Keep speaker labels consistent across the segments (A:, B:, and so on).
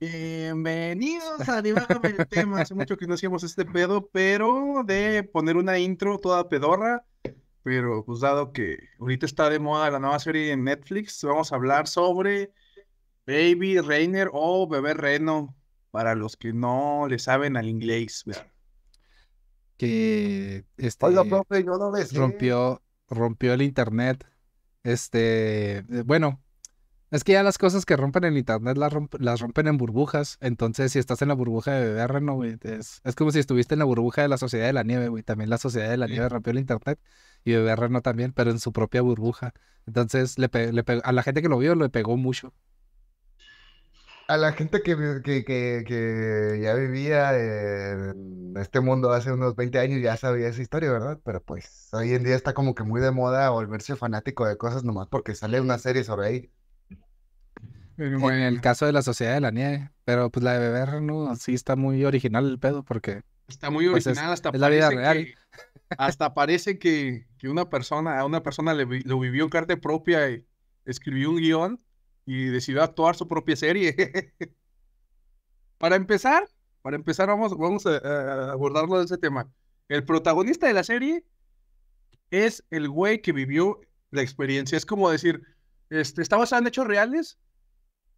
A: Bienvenidos a Divagame el tema. Hace mucho que no hacíamos este pedo, pero de poner una intro toda pedorra. Pero pues dado que ahorita está de moda la nueva serie en Netflix, vamos a hablar sobre Baby Rainer o Bebé Reno, para los que no le saben al inglés.
B: Que este, rompió, rompió el internet. Este, eh, bueno, es que ya las cosas que rompen en internet las, las rompen en burbujas. Entonces, si estás en la burbuja de bebé reno, güey, es, como si estuviste en la burbuja de la sociedad de la nieve, güey. También la sociedad de la nieve rompió el internet y bebé reno también, pero en su propia burbuja. Entonces, le, le a la gente que lo vio le pegó mucho.
C: A la gente que, que ya vivía en este mundo hace unos 20 años ya sabía esa historia, ¿verdad? Pero pues hoy en día está como que muy de moda volverse fanático de cosas
B: nomás porque sale una serie sobre ahí. En eh, el caso de la Sociedad de la Nieve. Pero pues la de beber, no, sí está muy original el pedo, porque. Está
A: muy pues, original, hasta la vida real. hasta parece que, que, una persona, a una persona le, lo vivió en carta propia y eh, escribió un guión y decidió actuar su propia serie. para empezar, para empezar, vamos, vamos a, abordarlo de ese tema. El protagonista de la serie es el güey que vivió la experiencia. Es como decir, este, está basado en hechos reales,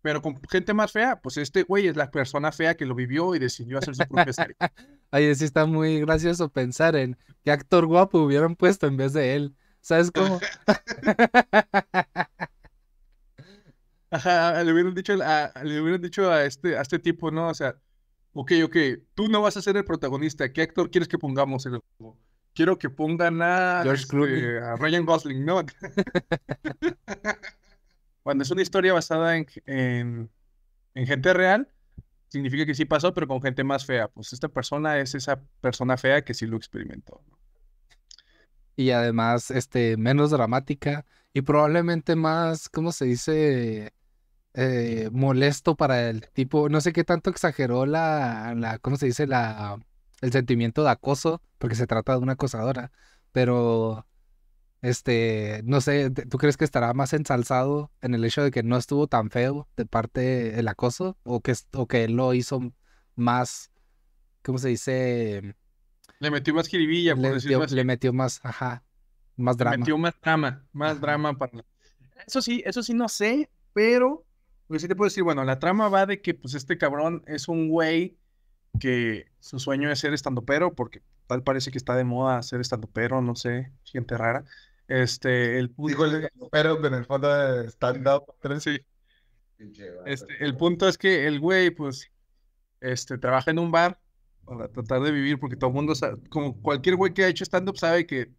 A: pero con gente más fea, pues este
B: güey es la persona fea que lo vivió y decidió hacer su propia serie. Ay, sí está muy gracioso pensar en qué actor guapo hubieran puesto en vez de él. ¿Sabes cómo? le hubieran dicho a, le hubieran dicho a este,
A: a este tipo, ¿no? O sea, ok, ok, tú no vas a ser el protagonista. ¿Qué actor quieres que pongamos en el juego? Quiero que pongan a, este, a Ryan Gosling, ¿no? Cuando es una historia basada en, en, gente real, significa que sí pasó, pero con gente más fea. Pues esta persona es esa persona fea que sí lo experimentó.
B: Y además, este, menos dramática y probablemente más, ¿cómo se dice? Eh, molesto para el tipo. No sé qué tanto exageró la, la, ¿cómo se dice? La, el sentimiento de acoso, porque se trata de una acosadora. Pero este, no sé, ¿tú crees que estará más ensalzado en el hecho de que no estuvo tan feo de parte el acoso? ¿O que, o que lo hizo más, ¿cómo se dice?
A: Le metió más jiribilla, por le, decirlo
B: Le metió más, ajá, más drama. Le metió
A: más drama, más drama para... Eso sí, eso sí no sé, pero si pues, sí te puedo decir, bueno, la trama va de que pues este cabrón es un güey que su sueño es ser estandopero, porque tal parece que está de moda ser pero no sé, gente rara. Este, el punto... pero en el fondo de stand-up. Sí. Este, el punto es que el güey, pues, este, trabaja en un bar para tratar de vivir, porque todo el mundo sabe, como cualquier güey que ha hecho stand-up sabe que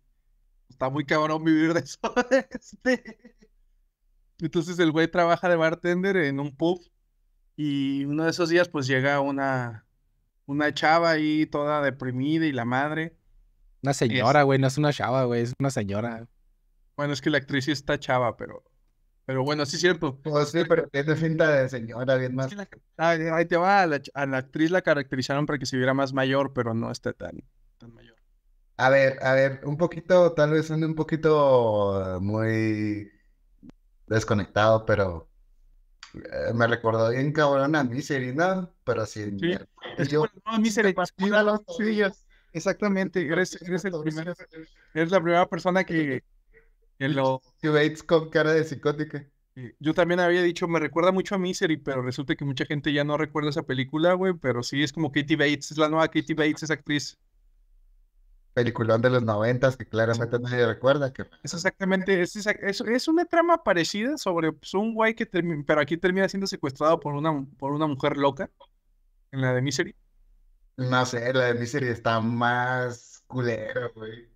A: está muy cabrón vivir de eso. Este. Entonces el güey trabaja de bartender en un pub y uno de esos días pues llega una, una chava ahí toda deprimida y la madre.
B: Una señora, este güey, no es una chava, güey, es una señora.
A: Bueno, es que la actriz sí está chava, pero. Pero bueno, sí siempre.
B: Pues sí, pero tiene finta de señora, bien más.
A: ahí te va, a la, la, actriz la caracterizaron para que se viera más mayor, pero no está tan, tan mayor.
C: A ver, a ver, un poquito, tal vez un poquito muy desconectado, pero eh, me recordó bien cabrón a Misery, ¿no? Pero Sí, eh,
A: es Exactamente, eres, el primer, eres la primera persona que, Katie Bates con cara de psicótica. Yo también había dicho, me recuerda mucho a Misery, pero resulta que mucha gente ya no recuerda esa película, güey. Pero sí, es como Katie Bates, es la nueva Katie Bates, esa actriz.
C: Peliculón de los noventas que claramente nadie recuerda.
A: Es exactamente, es, es, una trama parecida sobre pues, un güey que termina, pero aquí termina siendo secuestrado por una, por una mujer loca, en la de Misery. No sé, la de Misery está más
B: culera, güey.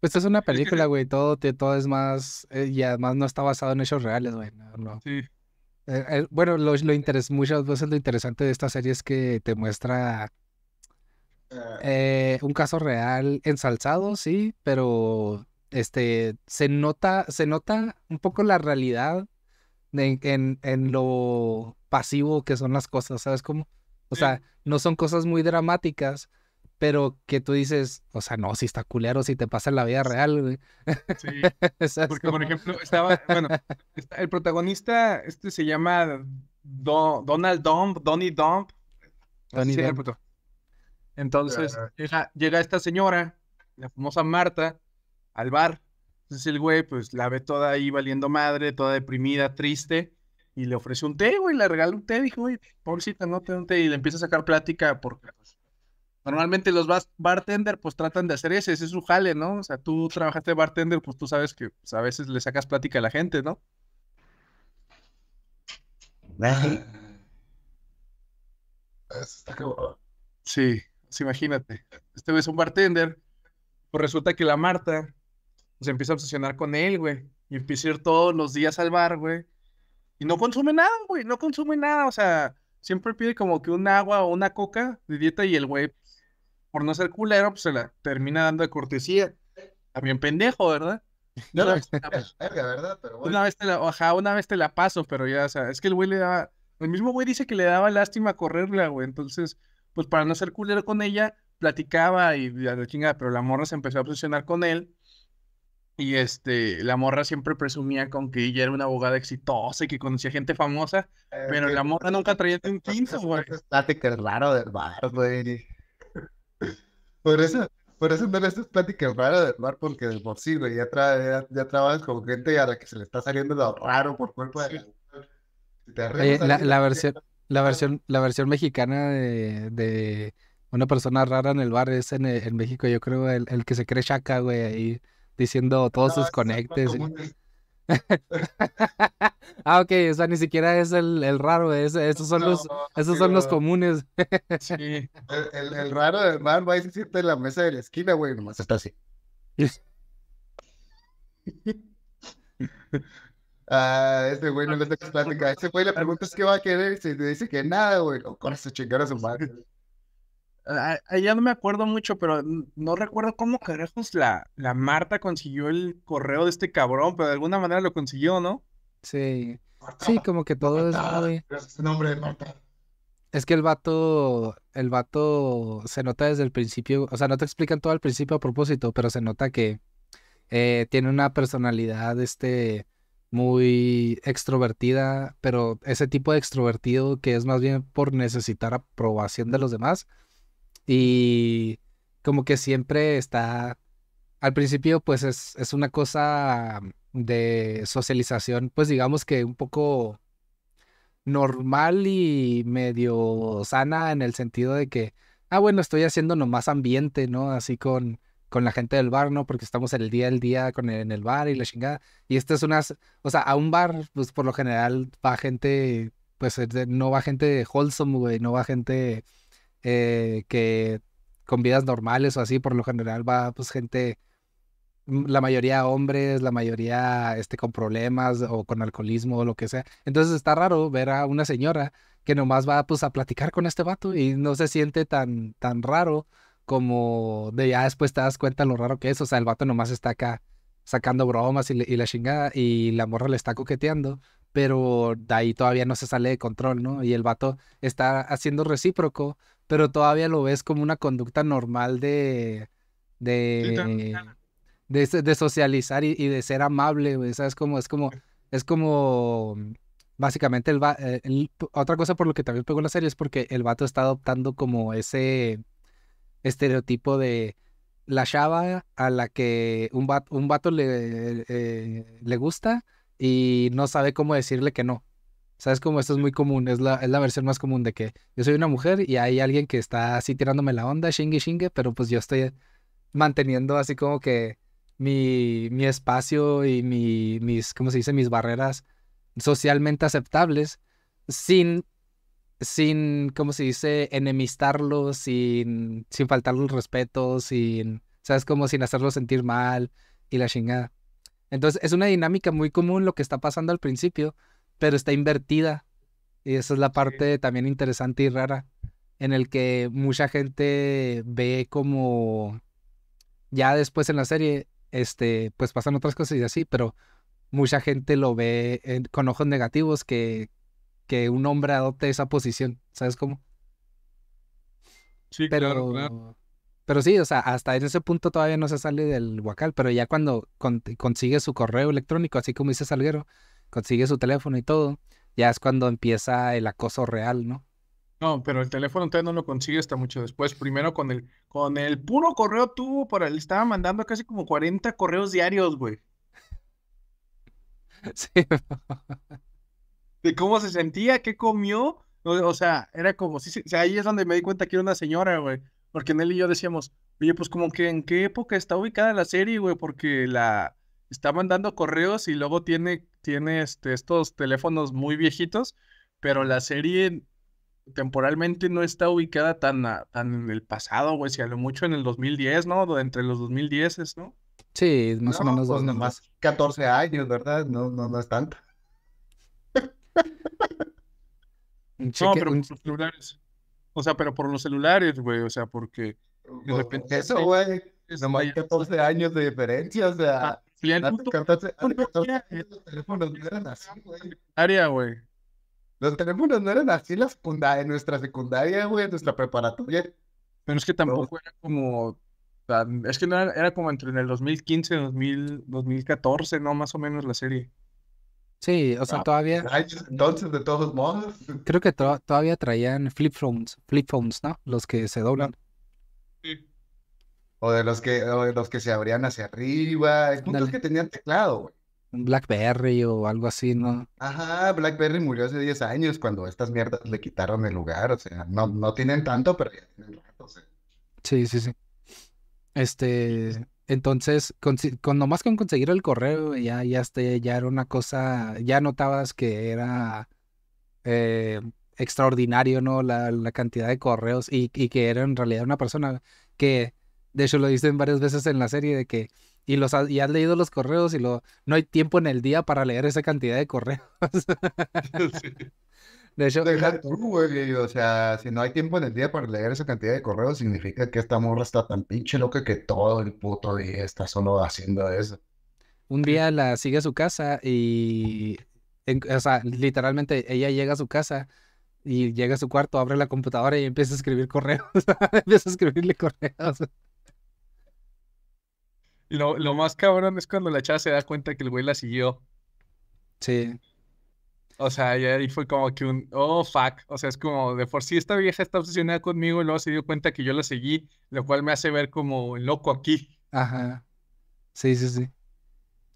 B: Pues es una película, güey. Todo, todo es más. Eh, y además no está basado en hechos reales, güey. Sí. Eh, eh, bueno, lo, lo muchas veces lo interesante de esta serie es que te muestra ah. un caso real ensalzado, sí, pero este se nota, se nota un poco la realidad en, lo pasivo que son las cosas, ¿sabes cómo? O sea, no son cosas muy dramáticas, pero que tú dices, o sea, no, si está culero, si te pasa en la vida real, güey. Sí. porque, por ejemplo, estaba, bueno,
A: el protagonista, este se llama Donald Dump, Donnie Dump. Donnie Entonces, ah. llega, esta señora, la famosa Marta, al bar. Entonces el güey, pues la ve toda ahí valiendo madre, toda deprimida, triste, y le ofrece un té, güey, le regala un té, dijo, güey, pobrecita, no te un té, y le empieza a sacar plática porque normalmente los bartender pues tratan de hacer ese, ese es su jale, ¿no? O sea, tú trabajaste bartender, pues tú sabes que pues, a veces le sacas plática a la gente, ¿no? Ah, sí, imagínate. Este es un bartender, pues resulta que la Marta pues, se empieza a obsesionar con él, güey, y empieza a ir todos los días al bar, güey. Y no consume nada, güey, no consume nada, o sea, siempre pide como que un agua o una coca de dieta y el güey no ser culero, pues se la termina dando de cortesía. También pendejo, ¿verdad? una, vez, te la, una vez te la paso, pero ya, o sea, es que el güey le daba, el mismo güey dice que le daba lástima correrla, güey. Entonces, pues para no ser culero con ella, platicaba y ya de chingada, pero la morra se empezó a obsesionar con él. Y este, la morra siempre presumía con que ella era una abogada exitosa y que conocía gente famosa, eh, pero la morra nunca traía un quinto, güey. Es
C: raro del bar, güey. Por eso, por eso no pláticas raras del bar, porque de por sí, güey, ya, ya, trabajas con gente a la que se le está saliendo lo raro por cuerpo de la... la, versión,
B: la versión, la versión mexicana de, de, una persona rara en el bar es en, México, yo creo, el, que se cree chaca, güey, ahí diciendo todos sus conectes. ah, ok, o sea, ni siquiera es el, el raro, esos son, los, son los comunes. sí,
C: el, el, raro del va a decirte en la mesa de la esquina, güey, nomás está así. Ah, este güey no le está plática. Ese güey le es qué va a querer y se dice que nada, güey. Con
A: esa chingada su madre. Ah, ya no me acuerdo mucho, pero no recuerdo cómo carajos la, la Marta consiguió el correo de este cabrón, pero de alguna manera lo consiguió,
B: ¿no? Sí. sí, como que todo es Es nombre Es que el vato, el vato se nota desde el principio, o sea, no te explican todo al principio a propósito, pero se nota que eh, tiene una personalidad, este, muy extrovertida, pero ese tipo de extrovertido que es más bien por necesitar aprobación de los demás, y como que siempre está, al principio pues es, una cosa de socialización, pues digamos que un poco normal y medio sana en el sentido de que, ah, bueno, estoy haciendo nomás ambiente, ¿no? Así con, con la gente del bar, ¿no? Porque estamos el día del día con en el bar y la chingada. Y esto es unas... o sea, a un bar, pues por lo general va gente, pues no va gente wholesome, güey, no va gente eh, que con vidas normales o así, por lo general va pues gente, mm, la mayoría hombres, la mayoría este, con problemas o con alcoholismo o lo que sea. Entonces está raro ver a una señora que nomás va pues a platicar con este vato y no se siente tan, tan raro como de ya después te das cuenta lo raro que es. O sea, el vato nomás está acá sacando bromas y, y la chingada y la morra le está coqueteando, pero de ahí todavía no se sale de control, ¿no? Y el vato está haciendo recíproco, pero todavía lo ves como una conducta normal de... de... socializar y, de ser amable, ¿Sabes como Es como, es como, mm, básicamente, el, eh, otra cosa por lo que también pegó la serie es porque el vato está adoptando como ese estereotipo de la chava a la que un vato, un le, eh, le gusta y no sabe cómo decirle que no. ¿Sabes cómo esto es muy común? Es la, es la versión más común de que yo soy una mujer y hay alguien que está así tirándome la onda, shingi chingue, pero pues yo estoy manteniendo así como que mi, espacio y mi, mis, ¿cómo se dice? Mis barreras socialmente aceptables sin, sin, ¿cómo se dice? Enemistarlos, sin, sin faltarle el respeto, sin, ¿sabes? Como sin hacerlo sentir mal y la chingada. Entonces es una dinámica muy común lo que está pasando al principio pero está invertida. Y esa es la parte también interesante y rara, en el que mucha gente ve como ya después en la serie, este, pues pasan otras cosas y así, pero mucha gente lo ve con ojos negativos que, que un hombre adopte esa posición, ¿sabes cómo? Sí, pero, Pero sí, o sea, hasta en ese punto todavía no se sale del huacal, pero ya cuando consigue su correo electrónico, así como dice Salguero, consigue su teléfono y todo, ya es cuando empieza el acoso real, ¿no? No,
A: pero el teléfono todavía no lo consigue hasta mucho después. Primero con el, con el puro correo tuvo para le estaba mandando casi como 40 correos diarios, güey.
B: Sí.
A: De cómo se sentía, qué comió. O, sea, era como, sí, sí, ahí es donde me di cuenta que era una señora, güey. Porque Nelly y yo decíamos, oye, pues como que en qué época está ubicada la serie, güey, porque la, está mandando correos y luego tiene, tiene este, estos teléfonos muy viejitos, pero la serie temporalmente no está ubicada tan, tan en el pasado, güey, si a lo mucho en el 2010, ¿no? Entre los 2010, es, ¿no?
C: Sí, más o menos. dos 14 pues años, ¿verdad? No, no, no es tanto.
A: no, pero por los celulares. O sea, pero por los celulares, güey, o sea, porque...
B: De pues Eso, güey.
A: no hay 14 años de diferencia, o sea. Ah, los teléfonos no
C: eran así, güey. Los teléfonos no eran así en nuestra
A: secundaria, güey, en nuestra preparatoria. Pero es que tampoco era como es que no era, como entre en el 2015 y 2014, ¿no? Más o menos la serie.
B: Sí, o sea, ah,
A: todavía. Entonces, de todos modos.
B: Creo que todavía traían flip phones, flip phones, ¿no? Los que se doblan.
C: O de los que, los que se abrían hacia arriba. El
B: que tenían teclado, güey. Un Blackberry o algo así, ¿no?
C: Ajá, Blackberry murió hace 10 años cuando estas mierdas le quitaron el lugar. O sea, no, no
B: tienen tanto, pero
C: ya tienen rato,
B: Sí, sí, sí. Este, entonces, con, con, nomás con conseguir el correo, ya, ya, este, ya era una cosa, ya notabas que era eh, extraordinario, ¿no? La, la, cantidad de correos y, y que era en realidad una persona que de hecho, lo dicen varias veces en la serie de que. Y, los, y has leído los correos y lo, no hay tiempo en el día para leer esa cantidad de correos.
C: De hecho, Deja tú, güey. O sea, si no hay tiempo en el día para leer esa cantidad de correos, significa que esta morra está tan pinche loca que todo el puto día está solo haciendo eso.
B: Un día la sigue a su casa y. o sea, literalmente ella llega a su casa y llega a su cuarto, abre la computadora y empieza a escribir correos. empieza a escribirle correos.
A: Lo, lo más cabrón es cuando la chava se da cuenta que el güey la siguió. Sí. O sea, y ahí fue como que un, oh, fuck. O sea, es como, de por sí esta vieja está obsesionada conmigo y luego se dio cuenta que yo la seguí, lo cual me hace ver como loco aquí.
B: Ajá. Sí, sí, sí.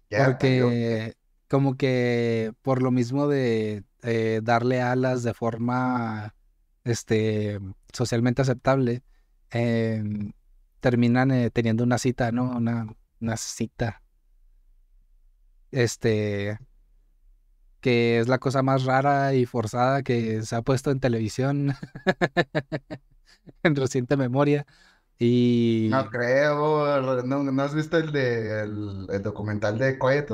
B: Porque como que por lo mismo de eh, darle alas de forma este, socialmente aceptable, em, terminan eh, teniendo una cita, ¿no? Una una cita. Este, que es la cosa más rara y forzada que se ha puesto en televisión en reciente memoria. Y... No
C: creo, ¿no, has visto el, de, el, documental de Quiet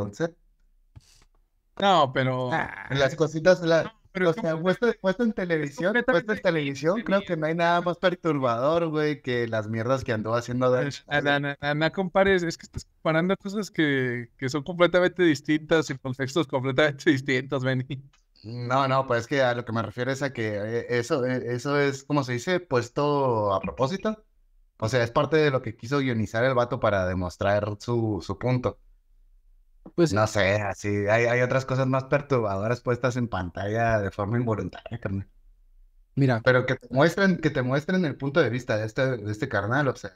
C: No, pero... Ah. las cositas, pero o sea, puesto, en televisión, puesto en televisión, creo que no hay nada más perturbador, güey, que las mierdas que andó haciendo Dash.
A: compares, es que estás comparando cosas que, que son completamente distintas y contextos completamente distintos, Benny. No, no, pues es que a lo que me refiero es a que eh, eso, eh, eso es,
C: como se dice, puesto a propósito. O sea, es parte de lo que quiso guionizar el vato para demostrar su, su punto. Pues, no sé, así hay, otras cosas más perturbadoras puestas en pantalla de forma involuntaria, carnal. Mira. Pero que te muestren, que te muestren el punto de vista de este, este carnal, o sea.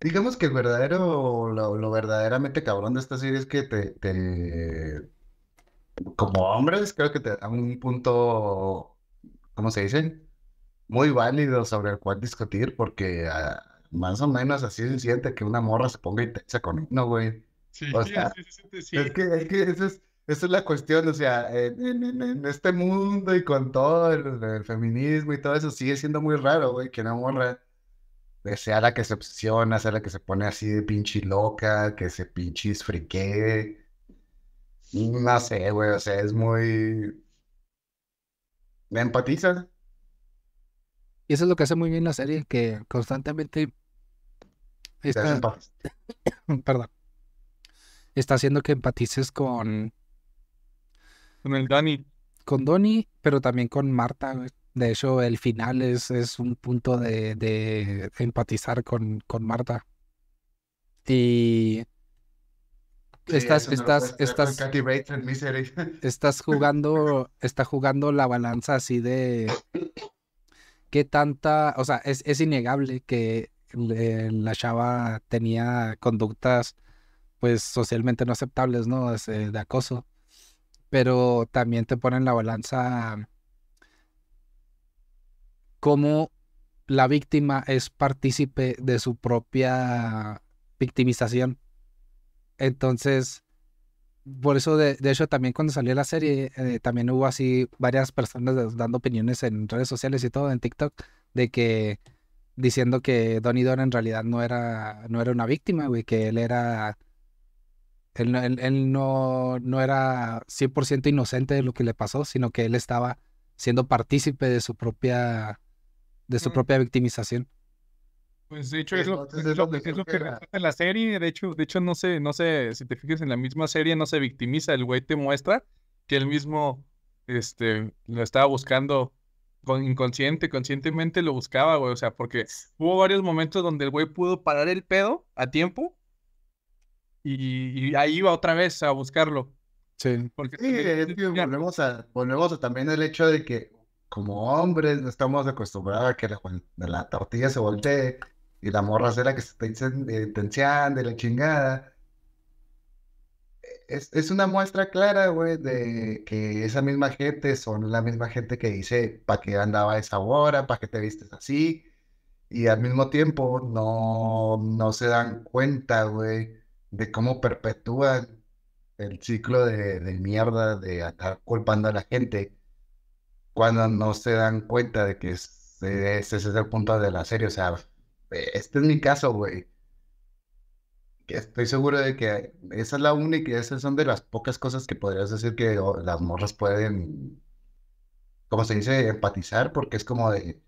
C: Digamos que el verdadero, lo, verdaderamente cabrón de esta serie es que te, como hombres, creo que te dan un punto, ¿cómo se dice? Muy válido sobre el cual discutir, porque ah, más o menos así se siente que una morra se ponga intensa con uno, güey. es, que, es que eso es, la cuestión, o sea, en, este mundo y con todo el, feminismo y todo eso, sigue siendo muy raro, güey, que una morra sea la que se obsesiona, sea la que se pone así de pinche loca, que se pinche Esfrique No
B: sé, güey, o sea, es muy... Me empatiza. Y eso es lo que hace muy bien la serie, que constantemente... Está... Perdón está haciendo que empatices con... Con el Dani. Con Donnie, pero también con Marta, De hecho, el final es, es un punto de, empatizar con, con, Marta. Y estás, estás, jugando, está jugando la balanza así de qué tanta, o sea, es, es innegable que la chava tenía conductas pues socialmente no aceptables, ¿no? Eh, de acoso. Pero también te ponen la balanza mm, cómo la víctima es partícipe de su propia victimización. Entonces, por eso, de, hecho, también cuando salió la serie, eh, también hubo así varias personas dando opiniones en redes sociales y todo, en TikTok, de que diciendo que Donnie Don en realidad no era, no era una víctima, güey, que él era él, no, no era 100% inocente de lo que le pasó, sino que él estaba siendo partícipe de su propia, de su mm. propia victimización.
A: Pues de hecho es lo, es lo, que en la serie, de hecho, de hecho no sé, no sé, si te fijas en la misma serie no se victimiza, el güey te muestra que él mismo este lo estaba buscando con inconsciente, conscientemente lo buscaba, güey, o sea, porque hubo varios momentos donde el güey pudo parar el pedo a tiempo y, ahí iba otra vez a buscarlo. Sí.
C: Porque volvemos, a, volvemos a también el hecho de que como hombres no estamos acostumbrados a que la, tortilla se voltee y la morra sea la que se está intensiando eh, de la chingada. Es, es una muestra clara, güey, de que esa misma gente son la misma gente que dice, ¿para qué andaba esa hora? ¿Para qué te vistes así? Y al mismo tiempo no, no se dan cuenta, güey, de cómo perpetúan el ciclo de, de mierda de estar culpando a la gente cuando no se dan cuenta de que ese, es el punto de la serie. O sea, eh, este es mi caso, güey. Estoy seguro de que esa es la única, esas son de las pocas cosas que podrías decir que las morras pueden, como se dice, empatizar, porque es como de,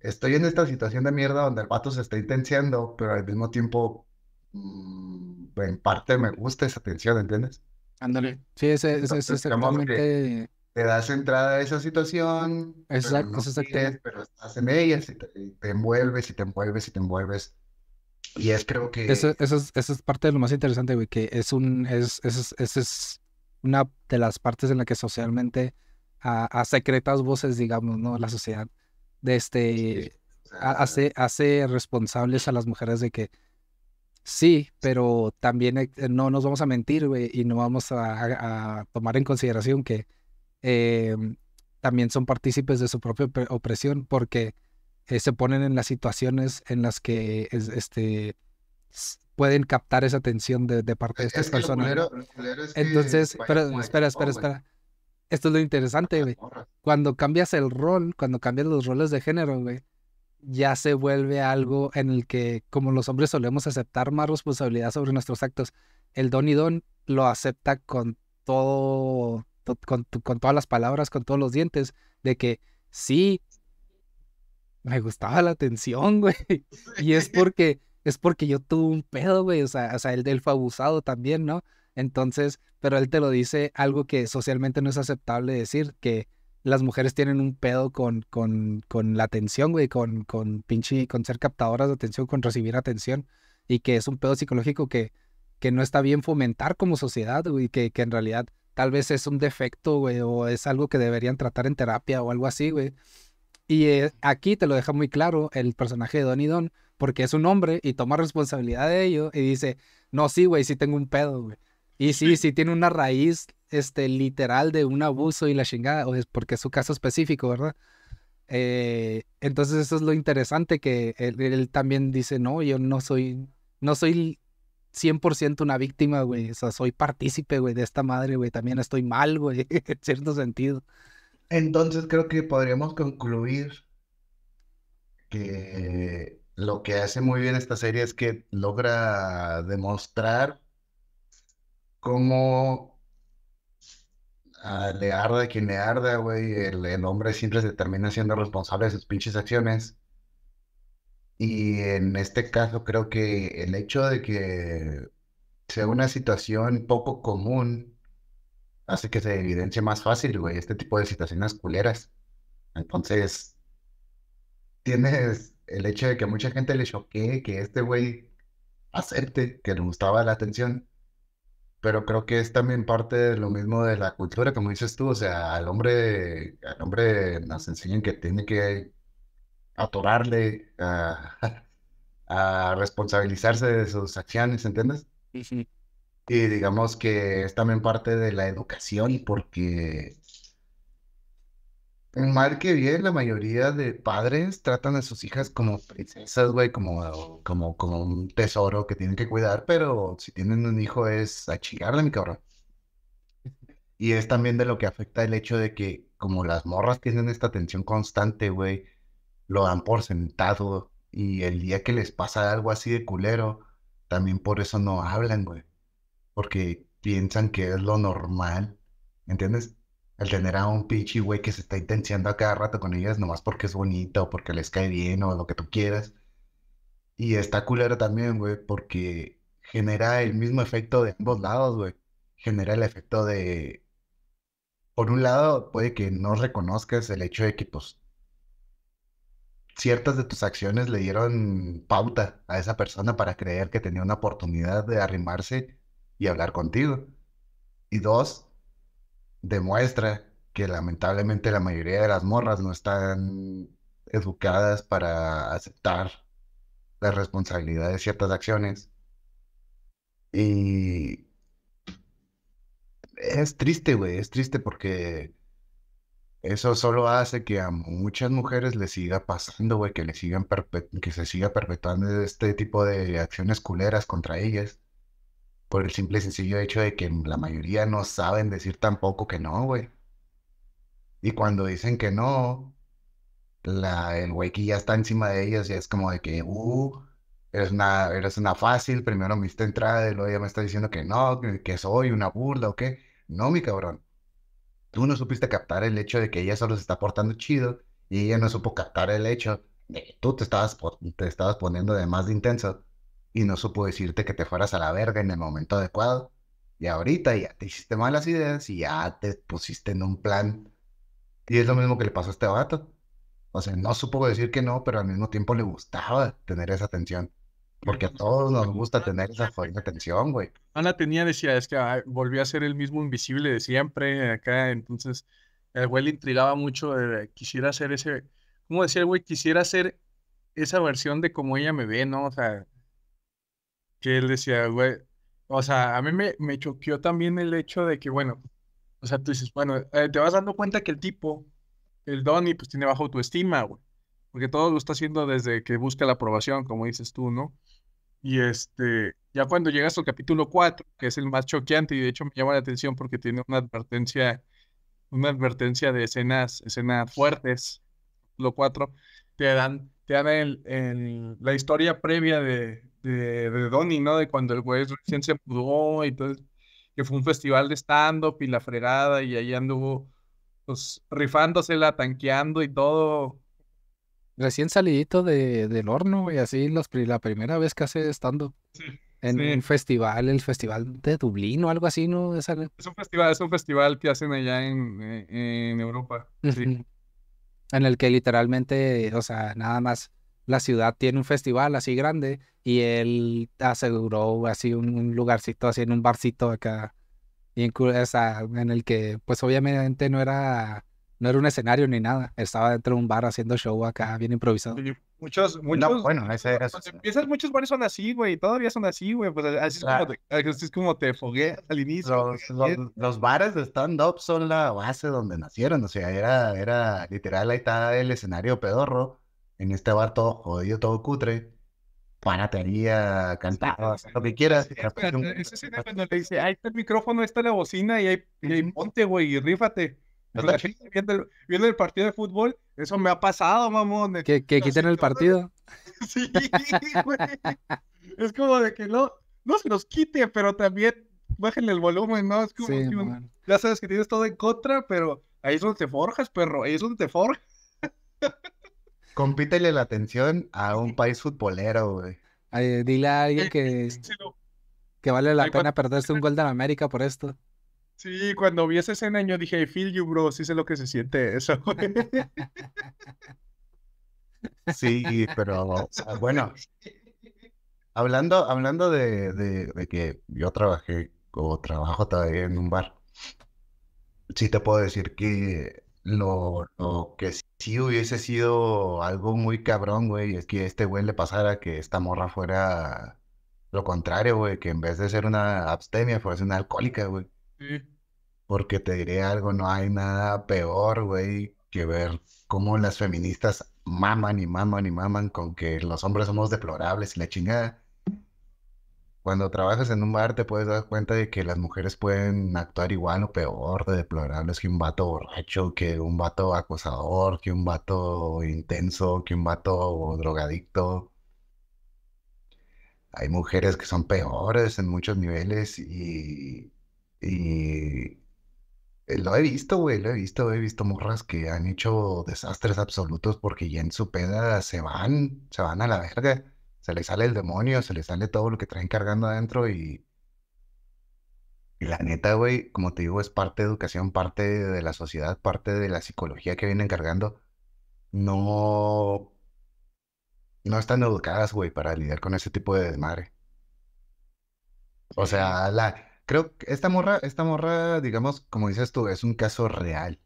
C: estoy en esta situación de mierda donde el vato se está intensiando, pero al mismo tiempo mm, pues, en parte me gusta esa tensión, ¿entiendes? Ándale. Sí, ese, ese, ese es Te das entrada a esa situación. Exacto, pero, pero estás en ella y te, te, envuelves y te envuelves y te envuelves. Y es
B: creo que. Eso, eso, es, es parte de lo más interesante, güey, que es un. Es, es, es, es una de las partes en la que socialmente a, ah, a ah, secretas voces, digamos, ¿no? La sociedad de este. hace, hace responsables a las mujeres de que Sí, pero también eh, eh, no nos vamos a mentir, güey, y no vamos a, tomar en consideración que eh, también son partícipes de su propia opresión porque se ponen en las situaciones en las que este, pueden captar esa atención de, parte de estas personas. Entonces, espera, espera, espera. Esto es lo interesante, güey. Cuando cambias el rol, cuando cambias los roles de género, güey, ya se vuelve algo en el que, como los hombres solemos aceptar más responsabilidad sobre nuestros actos, el Don y Don lo acepta con todo, con, todas las palabras, con todos los dientes, de que sí, me gustaba la atención, güey. Y es porque, es porque yo tuve un pedo, güey. O sea, el del abusado también, ¿no? Entonces, pero él te lo dice algo que socialmente no es aceptable decir, que las mujeres tienen un pedo con, con, con la atención, güey, con, pinche, con ser captadoras de atención, con recibir atención, y que es un pedo psicológico que, que no está bien fomentar como sociedad, güey, que, que en realidad tal vez es un defecto, güey, o es algo que deberían tratar en terapia o algo así, güey. Y eh, aquí te lo deja muy claro el personaje de Donny Don, porque es un hombre y toma responsabilidad de ello y dice, no, sí, güey, sí tengo un pedo, güey. Y sí, sí tiene una raíz este, literal de un abuso y la chingada, o es porque es su caso específico, ¿verdad? Eh, entonces eso es lo interesante que él, también dice, no, yo no soy, no soy 100% una víctima, güey, o sea, soy partícipe, güey, de esta madre, güey, también estoy mal, güey, en cierto sentido. Entonces creo que podríamos concluir
C: que lo que hace muy bien esta serie es que logra demostrar cómo ah, le arda quien le arda, güey, el, el, hombre siempre se termina siendo responsable de sus pinches acciones. Y en este caso creo que el hecho de que sea una situación poco común hace que se evidencie más fácil, güey, este tipo de situaciones culeras. Entonces, tienes el hecho de que a mucha gente le choque, que este güey acepte que le gustaba la atención pero creo que es también parte de lo mismo de la cultura, como dices tú, o sea, al hombre, al hombre nos enseñan que tiene que atorarle a, responsabilizarse de sus acciones, ¿entiendes? Sí, Y digamos que es también parte de la educación porque Mal que bien, la mayoría de padres tratan a sus hijas como princesas, güey, como, como, como un tesoro que tienen que cuidar, pero si tienen un hijo es achigarle mi cabrón. Y es también de lo que afecta el hecho de que, como las morras tienen esta atención constante, güey, lo dan por sentado. Y el día que les pasa algo así de culero, también por eso no hablan, güey. Porque piensan que es lo normal, ¿entiendes? El tener a un pichi, güey que se está intensiando a cada rato con ellas, nomás porque es bonito, porque les cae bien o lo que tú quieras. Y está culero también, güey, porque genera el mismo efecto de ambos lados, güey. Genera el efecto de. Por un lado, puede que no reconozcas el hecho de que, pues, ciertas de tus acciones le dieron pauta a esa persona para creer que tenía una oportunidad de arrimarse y hablar contigo. Y dos, demuestra que lamentablemente la mayoría de las morras no están educadas para aceptar la responsabilidad de ciertas acciones. Y es triste, güey, es triste porque eso solo hace que a muchas mujeres les siga pasando, güey, que que se siga perpetuando este tipo de acciones culeras contra ellas por el simple y sencillo hecho de que la mayoría no saben decir tampoco que no, güey. Y cuando dicen que no, la, el güey que ya está encima de ellos y es como de que, uh, eres una, eres una fácil, primero me hiciste entrada y luego ella me está diciendo que no, que, soy una burla o qué. No, mi cabrón. Tú no supiste captar el hecho de que ella solo se está portando chido y ella no supo captar el hecho de que tú te estabas, te estabas poniendo de más de intenso y no supo decirte que te fueras a la verga en el momento adecuado. Y ahorita ya te hiciste malas ideas y ya te pusiste en un plan. Y es lo mismo que le pasó a este vato. O sea, no supo decir que no, pero al mismo tiempo le gustaba tener esa atención. Porque a todos nos gusta tener esa fuerte atención, güey.
A: Ana tenía, decía, es que volvió a ser el mismo invisible de siempre acá. Entonces, el güey le intrigaba mucho. quisiera ser ese. ¿Cómo decía el güey? Quisiera ser esa versión de cómo ella me ve, ¿no? O sea, que él decía, güey, o sea, a mí me, me choqueó también el hecho de que, bueno, o sea, tú dices, bueno, eh, te vas dando cuenta que el tipo, el Donnie, pues tiene bajo autoestima, güey, porque todo lo está haciendo desde que busca la aprobación, como dices tú, ¿no? Y este, ya cuando llegas al capítulo 4, que es el más choqueante y de hecho me llama la atención porque tiene una advertencia, una advertencia de escenas, escenas fuertes, lo 4, te dan, te dan el, el, la historia previa de, de, de Donnie, ¿no? De cuando el güey recién se mudó y todo, que fue un festival de stand-up y la fregada y ahí anduvo pues rifándosela, tanqueando y todo.
B: Recién salidito de, del horno, y así los, la primera vez que hace stand-up. Sí, en un festival, el festival de Dublín o algo así, ¿no? Es, un
A: festival, es un festival que hacen allá en, en Europa. En
B: el que literalmente, o sea, nada más la ciudad tiene un festival así grande y él aseguró así un, lugarcito, así en un barcito acá, en, en el que pues obviamente no era, no era un escenario ni nada, estaba dentro de un bar haciendo show acá, bien improvisado.
A: Muchos, muchos. bueno, muchos bares son
B: así, güey. Todavía
A: son así, güey. Pues así es, como te, fogué al inicio. Los, bares de
C: stand-up son la base donde nacieron. O sea, era, era literal, ahí está el escenario pedorro en este bar todo jodido, todo cutre, panatería, cantar,
A: ah, lo que quieras. Sí, es le dice, ahí está el micrófono, ahí está la bocina y ahí y hay monte, güey, y rífate. viendo, el, partido de fútbol, eso me ha pasado, mamón.
B: Que, que quiten el partido.
A: Sí, güey. Es como de que no, no se los quite, pero también bájenle el volumen, ¿no? Es como que un... ya sabes que tienes todo en contra, pero ahí es donde te forjas, perro, ahí es donde te forjas.
C: Compítele la atención a un país futbolero, güey. dile a alguien que,
A: que vale la pena perderse un gol de América por esto. Sí, cuando vi ese escena yo dije, feel you, bro, sí sé lo que se siente eso, güey. Sí, pero bueno, hablando, hablando
C: de, que yo trabajé o trabajo todavía en un bar, sí te puedo decir que lo, lo, que sí hubiese sido algo muy cabrón, güey, es que a este güey le pasara que esta morra fuera lo contrario, güey, que en vez de ser una abstemia, fuese una alcohólica, güey. Porque te diré algo, no hay nada peor, güey, que ver cómo las feministas maman y maman y maman con que los hombres somos deplorables y la chingada cuando trabajas en un bar te puedes dar cuenta de que las mujeres pueden actuar igual o peor de deplorables que un vato borracho, que un vato acosador, que un vato intenso, que un vato drogadicto. Hay mujeres que son peores en muchos niveles y, y eh, lo he visto, güey, lo he visto, he visto morras que han hecho desastres absolutos porque ya en su peda se van, se van a la verga se le sale el demonio, se le sale todo lo que traen cargando adentro y... y la neta, güey, como te digo, es parte de educación, parte de la sociedad, parte de la psicología que viene cargando. No... No están educadas, güey, para lidiar con ese tipo de desmadre. O sea, la... Creo que esta morra, esta morra, digamos, como dices tú, es un caso real.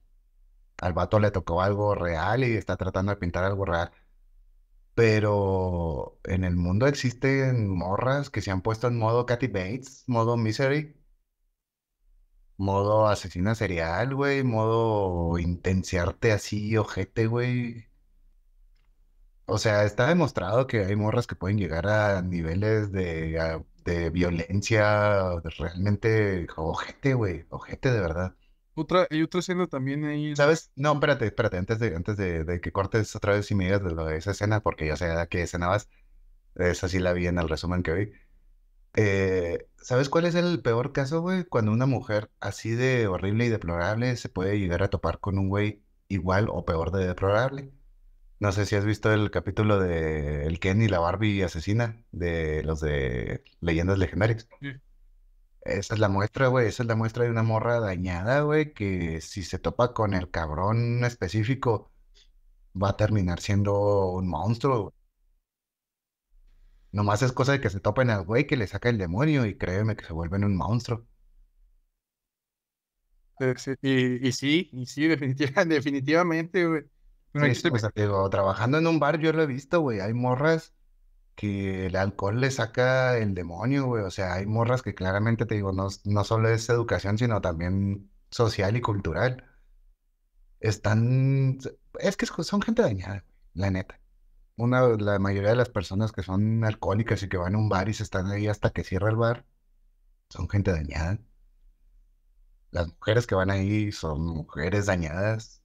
C: Al vato le tocó algo real y está tratando de pintar algo real pero en el mundo existen morras que se han puesto en modo Katy Bates, modo Misery, modo asesina serial, güey, modo intensiarte así, ojete, güey. O sea, está demostrado que hay morras que pueden llegar a niveles de, de violencia realmente ojete, güey, ojete de verdad. Otra, hay otra escena también ahí. ¿Sabes? No, espérate, espérate, antes de, antes de, que cortes otra vez y me digas de, lo de esa escena, porque ya sé a qué escena vas. Esa sí la vi en el resumen que vi. Eh, ¿Sabes cuál es el peor caso, güey? Cuando una mujer así de horrible y deplorable se puede llegar a topar con un güey igual o peor de deplorable. No sé si has visto el capítulo de El Ken y la Barbie asesina de los de Leyendas Legendarias. Sí. Esa es la muestra, güey. Esa es la muestra de una morra dañada, güey, que si se topa con el cabrón específico, va a terminar siendo un monstruo, güey. Nomás es cosa de que se topen al güey que le saca el demonio y créeme que se vuelven un monstruo.
A: Y, sí, y sí, definitivamente, güey.
C: trabajando en un bar yo lo he visto, güey. Hay morras que el alcohol le saca el demonio, güey. O sea, hay morras que claramente te digo, no, no solo es educación, sino también social y cultural. Están. Es que son gente dañada, la neta. Una, la mayoría de las personas que son alcohólicas y que van a un bar y se están ahí hasta que cierra el bar, son gente dañada. Las mujeres que van ahí son mujeres dañadas.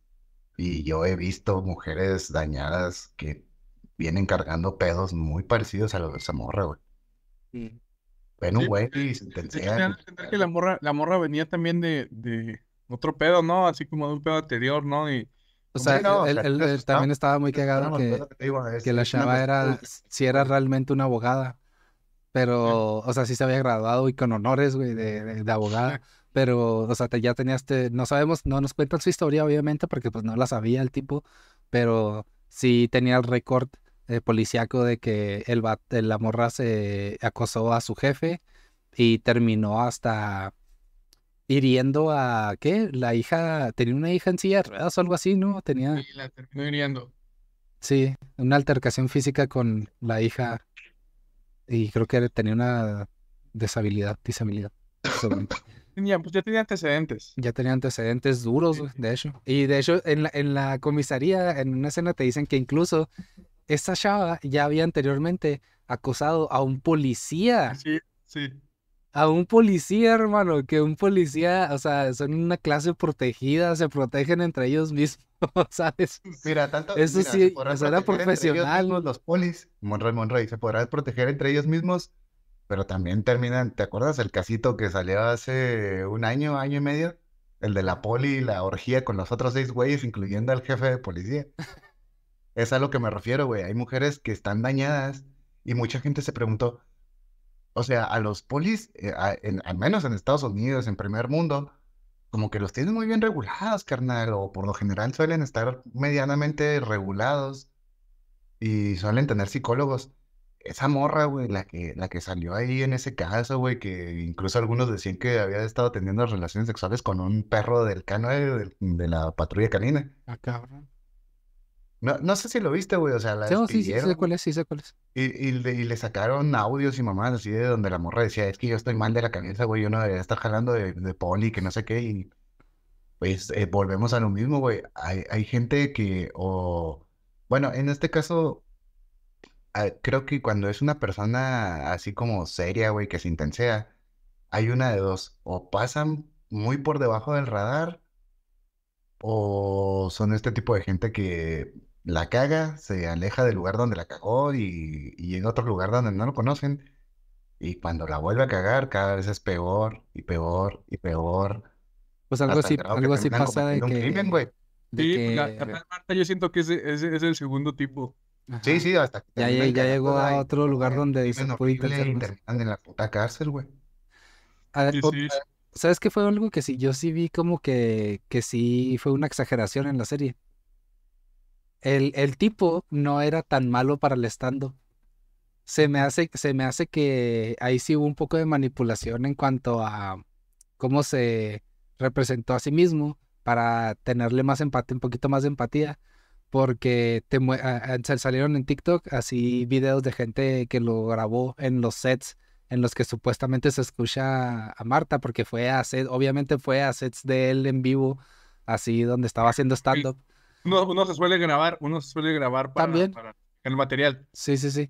C: Y yo he visto mujeres dañadas que vienen cargando pedos muy parecidos a los de esa morra, güey.
B: Sí. güey
A: la morra, venía también de, otro pedo, ¿no? Así como de un pedo anterior, ¿no? Y,
B: o sea, él, también estaba muy cagado que, que, la chava era, si era realmente una abogada, pero, o sea, sí se había graduado y con honores, güey, de, abogada, pero, o sea, te, ya tenías, te, no sabemos, no nos cuentan su historia, obviamente, porque pues no la sabía el tipo, pero sí tenía el récord eh, policiaco de que el, la morra se acosó a su jefe y terminó hasta hiriendo a, ¿qué? La hija, tenía una hija en sí de o algo así, ¿no? Tenía... Sí, hiriendo. Sí, una altercación física con la hija y creo que tenía una deshabilidad, disabilidad. Pues ya, tenía antecedentes. Ya tenía antecedentes duros, de hecho. Y de hecho, en la, en la comisaría, en una escena te dicen que incluso esta chava ya había anteriormente acosado a un policía.
A: Sí, sí.
B: A un policía, hermano, que un policía, o sea, son una clase protegida, se protegen entre ellos mismos, ¿sabes? Mira, tanto. Eso sí, eso era profesional.
C: los polis, Monroy Monroy, se podrán proteger entre ellos mismos, pero también terminan. ¿Te acuerdas el casito que salió hace un año, año y medio? El de la poli y la orgía con los otros seis güeyes, incluyendo al jefe de policía. Es a lo que me refiero, güey. Hay mujeres que están dañadas y mucha gente se preguntó, o sea, a los polis, eh, al menos en Estados Unidos, en primer mundo, como que los tienen muy bien regulados, carnal, o por lo general suelen estar medianamente regulados y suelen tener psicólogos. Esa morra, güey, la que, la que salió ahí en ese caso, güey, que incluso algunos decían que había estado teniendo relaciones sexuales con un perro del cano de, la patrulla canina. Ah, cabrón. No, no sé si lo viste,
B: güey, o sea, la no, sí, sí, sé cuál es, sí, sé cuál es.
C: Y, le, sacaron audios y mamás así de donde la morra decía, es que yo estoy mal de la cabeza, güey, yo no debería estar jalando de, de poli, que no sé qué, y pues eh, volvemos a lo mismo, güey. Hay, gente que, o, bueno, en este caso, ah, creo que cuando es una persona así como seria, güey, que se intensea, hay una de dos. O pasan muy por debajo del radar, o son este tipo de gente que la caga, se aleja del lugar donde la cagó y, en otro lugar donde no lo conocen. Y cuando la vuelve a cagar, cada vez es peor y peor y peor. Pues algo así,
A: algo así pasa de sí, pues, yo siento que es, el segundo tipo.
B: Sí, sí, hasta que Ya, llegó a otro lugar donde dice puede terminan en la puta cárcel, güey. Ah, ¿sabes qué fue algo que sí? Yo sí vi como que, que sí fue una exageración en la serie el, tipo no era tan malo para el stand-up. Se me, hace, se me hace que ahí sí hubo un poco de manipulación en cuanto a cómo se representó a sí mismo para tenerle más empatía, un poquito más de empatía, porque te salieron en TikTok así videos de gente que lo grabó en los sets en los que supuestamente se escucha a Marta, porque fue a sets, obviamente fue a sets de él en vivo, así donde estaba haciendo stand-up
A: uno, uno, se suele grabar, uno se suele grabar para,
B: ¿También? el material. Sí, sí, sí.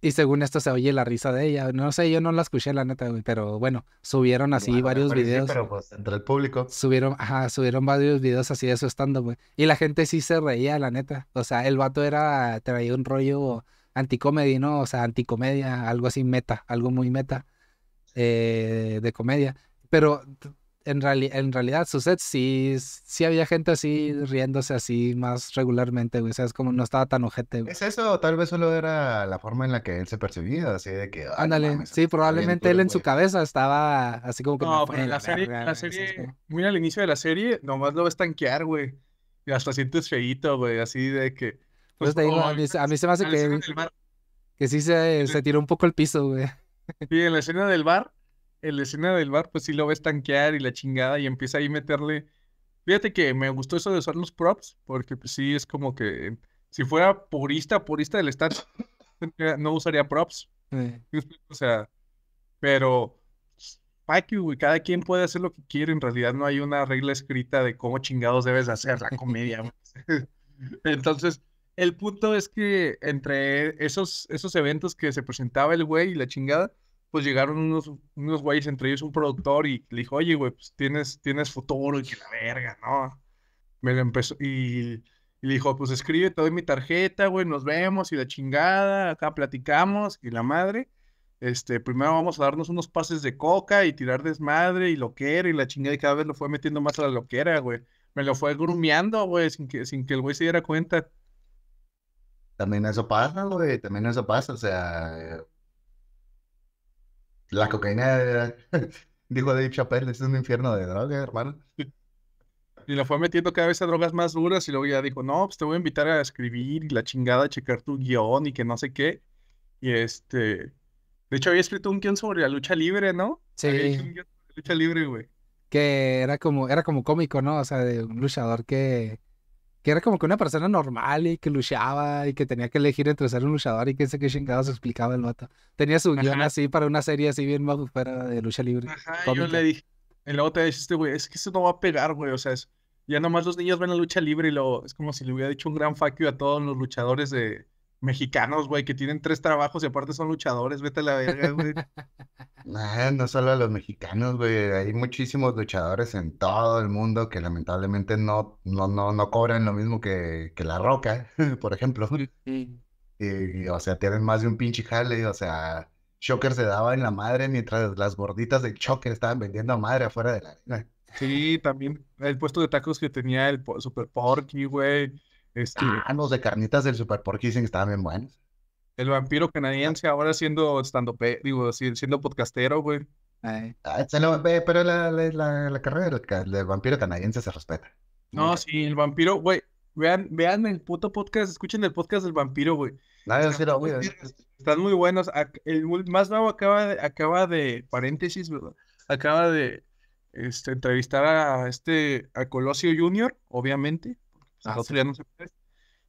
B: Y, según esto se oye la risa de ella. No sé, yo no la escuché, la neta, güey, pero bueno, subieron así varios videos. videos. Pero pues entre el público. Subieron, ajá, subieron varios videos así de güey. Y la gente sí se reía, la neta. O sea, el vato era, traía un rollo anticomedy, ¿no? O sea, anticomedia, algo así meta, algo muy meta eh, de comedia. Pero en, en realidad su set sí, había gente así riéndose así más regularmente, güey. O sea, es como no estaba tan ojete, güey. Es eso, tal vez solo era la forma en la que él se percibía, así de que. Ándale, sí, probablemente él en su cabeza estaba así como que. No, pero en la, serie,
A: muy al inicio de la serie, nomás lo ves tanquear, güey. Y hasta sientes feíto, güey, así de
B: que. Pues, pues oh, a, mí, se me hace que. Que sí se, se tiró un poco el piso, güey.
A: Sí, en la escena del bar, el escena del bar, pues sí lo ves tanquear y la chingada y empieza ahí a meterle. Fíjate que me gustó eso de usar los props, porque pues, sí es como que si fuera purista, purista del estado eh, no usaría props. O sea, pero para Cada quien puede hacer lo que quiere. En realidad no hay una regla escrita de cómo chingados debes hacer la comedia. Entonces, el punto es que entre esos, esos eventos que se presentaba el güey y la chingada, pues llegaron unos, unos güeyes, entre ellos un productor, y le dijo, oye, güey, pues tienes, tienes futuro, y que la verga, ¿no? Me lo empezó, y, le dijo, pues escribe, te doy mi tarjeta, güey, nos vemos, y la chingada, acá platicamos, y la madre, este, primero vamos a darnos unos pases de coca, y tirar desmadre, y loquera, y la chingada, y cada vez lo fue metiendo más a la loquera, güey. Me lo fue grumeando, güey, sin que, sin que el güey se diera cuenta.
C: También eso pasa, güey, también eso pasa, o sea la cocaína, dijo Dave Chappelle, es un infierno de droga,
A: hermano. Y lo fue metiendo cada vez a drogas más duras y luego ya dijo, no, pues te voy a invitar a escribir la chingada, a checar tu guión y que no sé qué. Y este, de hecho había escrito un guión sobre la lucha libre, ¿no? Sí. un guión sobre la lucha libre, güey.
B: Que era como, era como cómico, ¿no? O sea, de un luchador que, era como que una persona normal y que luchaba y que tenía que elegir entre ser un luchador y que que qué se explicaba el vato. Tenía su guión así para una serie así bien más fuera de lucha libre. Ajá, yo le
A: dije, en la otra este güey, es que eso no va a pegar, güey, o sea, es, ya nomás los niños ven la lucha libre y lo, es como si le hubiera dicho un gran fuck you a todos los luchadores de, mexicanos, güey, que tienen tres trabajos y aparte son luchadores, vete a la
B: verga, güey.
C: No, no solo a los mexicanos, güey, hay muchísimos luchadores en todo el mundo que lamentablemente no, no, no, no cobran lo mismo que, que La Roca, por ejemplo. Y, o sea, tienen más de un pinche jale, o sea, Shocker se daba en la madre mientras las gorditas de Shocker estaban vendiendo a madre afuera de la arena.
A: Sí, también el puesto de tacos que tenía el Super Porky, güey. Este, ah, los de carnitas del Super Porky dicen que estaban bien buenos. El vampiro ah. canadiense ahora siendo estando digo, siendo podcastero, güey.
C: Ah, pero la, carrera del, vampiro canadiense se respeta.
A: No, sí, el vampiro, güey. Vean, vean el puto podcast, escuchen el podcast del vampiro, güey. Están muy buenos. El más nuevo acaba de, acaba de paréntesis, acaba de este, entrevistar a este a Colosio Junior, obviamente. Pues,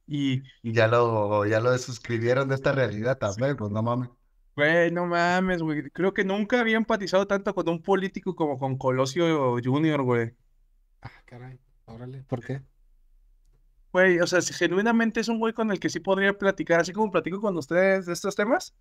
A: y, ya lo, ya lo suscribieron de esta realidad también, pues no mames. Güey, no mames, güey. Creo que nunca había empatizado tanto con un político como con Colosio Junior, güey.
B: Ah, caray. Órale, ¿por qué?
A: Güey, o sea, si genuinamente es un güey con el que sí podría platicar, así como platico con ustedes de estos temas.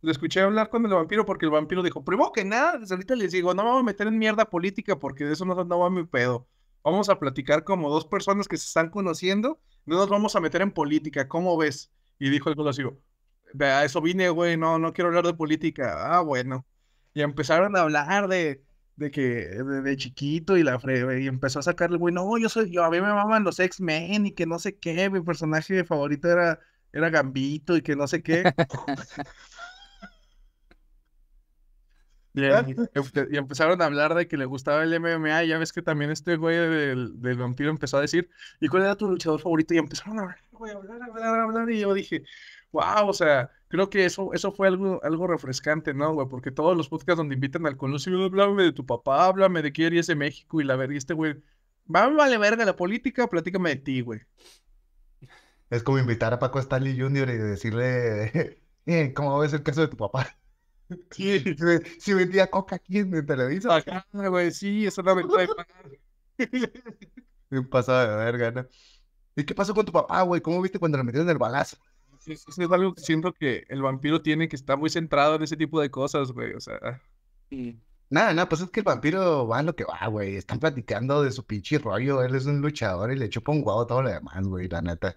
A: Lo escuché hablar con el vampiro porque el vampiro dijo, primero que nada, ahorita les digo, no me voy a meter en mierda política porque de eso no, no va mi pedo. Vamos a platicar como dos personas que se están conociendo, no nos vamos a meter en política, ¿cómo ves? Y dijo el conocido, a eso vine, güey, no, no quiero hablar de política. Ah, bueno. Y empezaron a hablar de, de que de, chiquito y la fre y empezó a sacarle, güey, no, yo soy yo, a mí me maman los X-Men y que no sé qué, mi personaje favorito era, era Gambito y que no sé qué. Pues, y empezaron a hablar de que le gustaba el MMA. Y ya ves que también este güey del, vampiro empezó a decir, ¿y cuál era tu luchador favorito? Y empezaron a hablar, güey, a hablar, hablar, Y yo dije, wow, o sea, creo que eso, eso fue algo, algo refrescante, ¿no, güey? Porque todos los podcasts donde invitan al conocido háblame de tu papá, háblame de quién eres de México y la verga, este güey, vale verga la política, platícame de ti, güey.
C: Es como invitar a Paco Stanley Jr. y decirle, eh, ¿cómo ves el caso de tu papá? si, vendía coca aquí en Televisa. Acá, güey, sí, eso no me puede pagar. Me pasaba de verga, ¿no? ¿Y qué pasó con tu papá, güey? ¿Cómo viste cuando le metieron el balazo?
A: Sí, es algo que siento que el vampiro tiene que estar muy centrado en ese tipo de cosas, güey, o sea.
C: Nada, nada, pues es que el vampiro va en lo que va, güey. Están platicando de su pinche rollo. Él es un luchador y le chupa un guau todo lo demás, güey, la neta.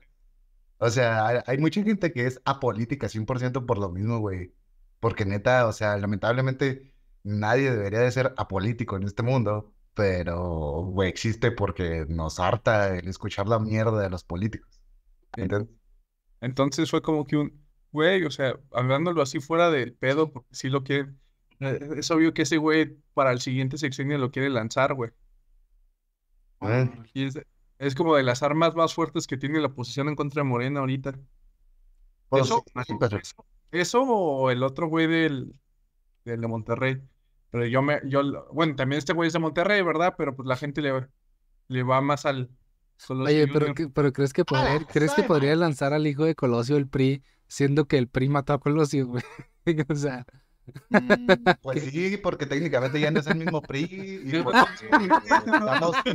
C: O sea, hay, hay mucha gente que es apolítica 100% por lo mismo, güey porque neta, o sea, lamentablemente nadie debería de ser apolítico en este mundo, pero güey, existe porque nos harta el escuchar la mierda de los políticos.
A: Entonces fue como que un, güey, o sea, hablándolo así fuera del pedo, porque sí lo quiere, eh, es obvio que ese güey para el siguiente sexenio lo quiere lanzar, güey. Ah. es, como de las armas más fuertes que tiene la oposición en contra de Morena ahorita. Pues eso, pues, eso o el otro güey del, de Monterrey. Pero yo me, yo, bueno, también este güey es de Monterrey, ¿verdad? Pero pues la gente le, le va más al. Oye, pero,
B: crees que podría, crees que podría lanzar al hijo de Colosio el PRI, siendo que el PRI mató a Colosio, güey. o sea. Mm, pues sí, porque técnicamente ya no es el mismo PRI. Y pues,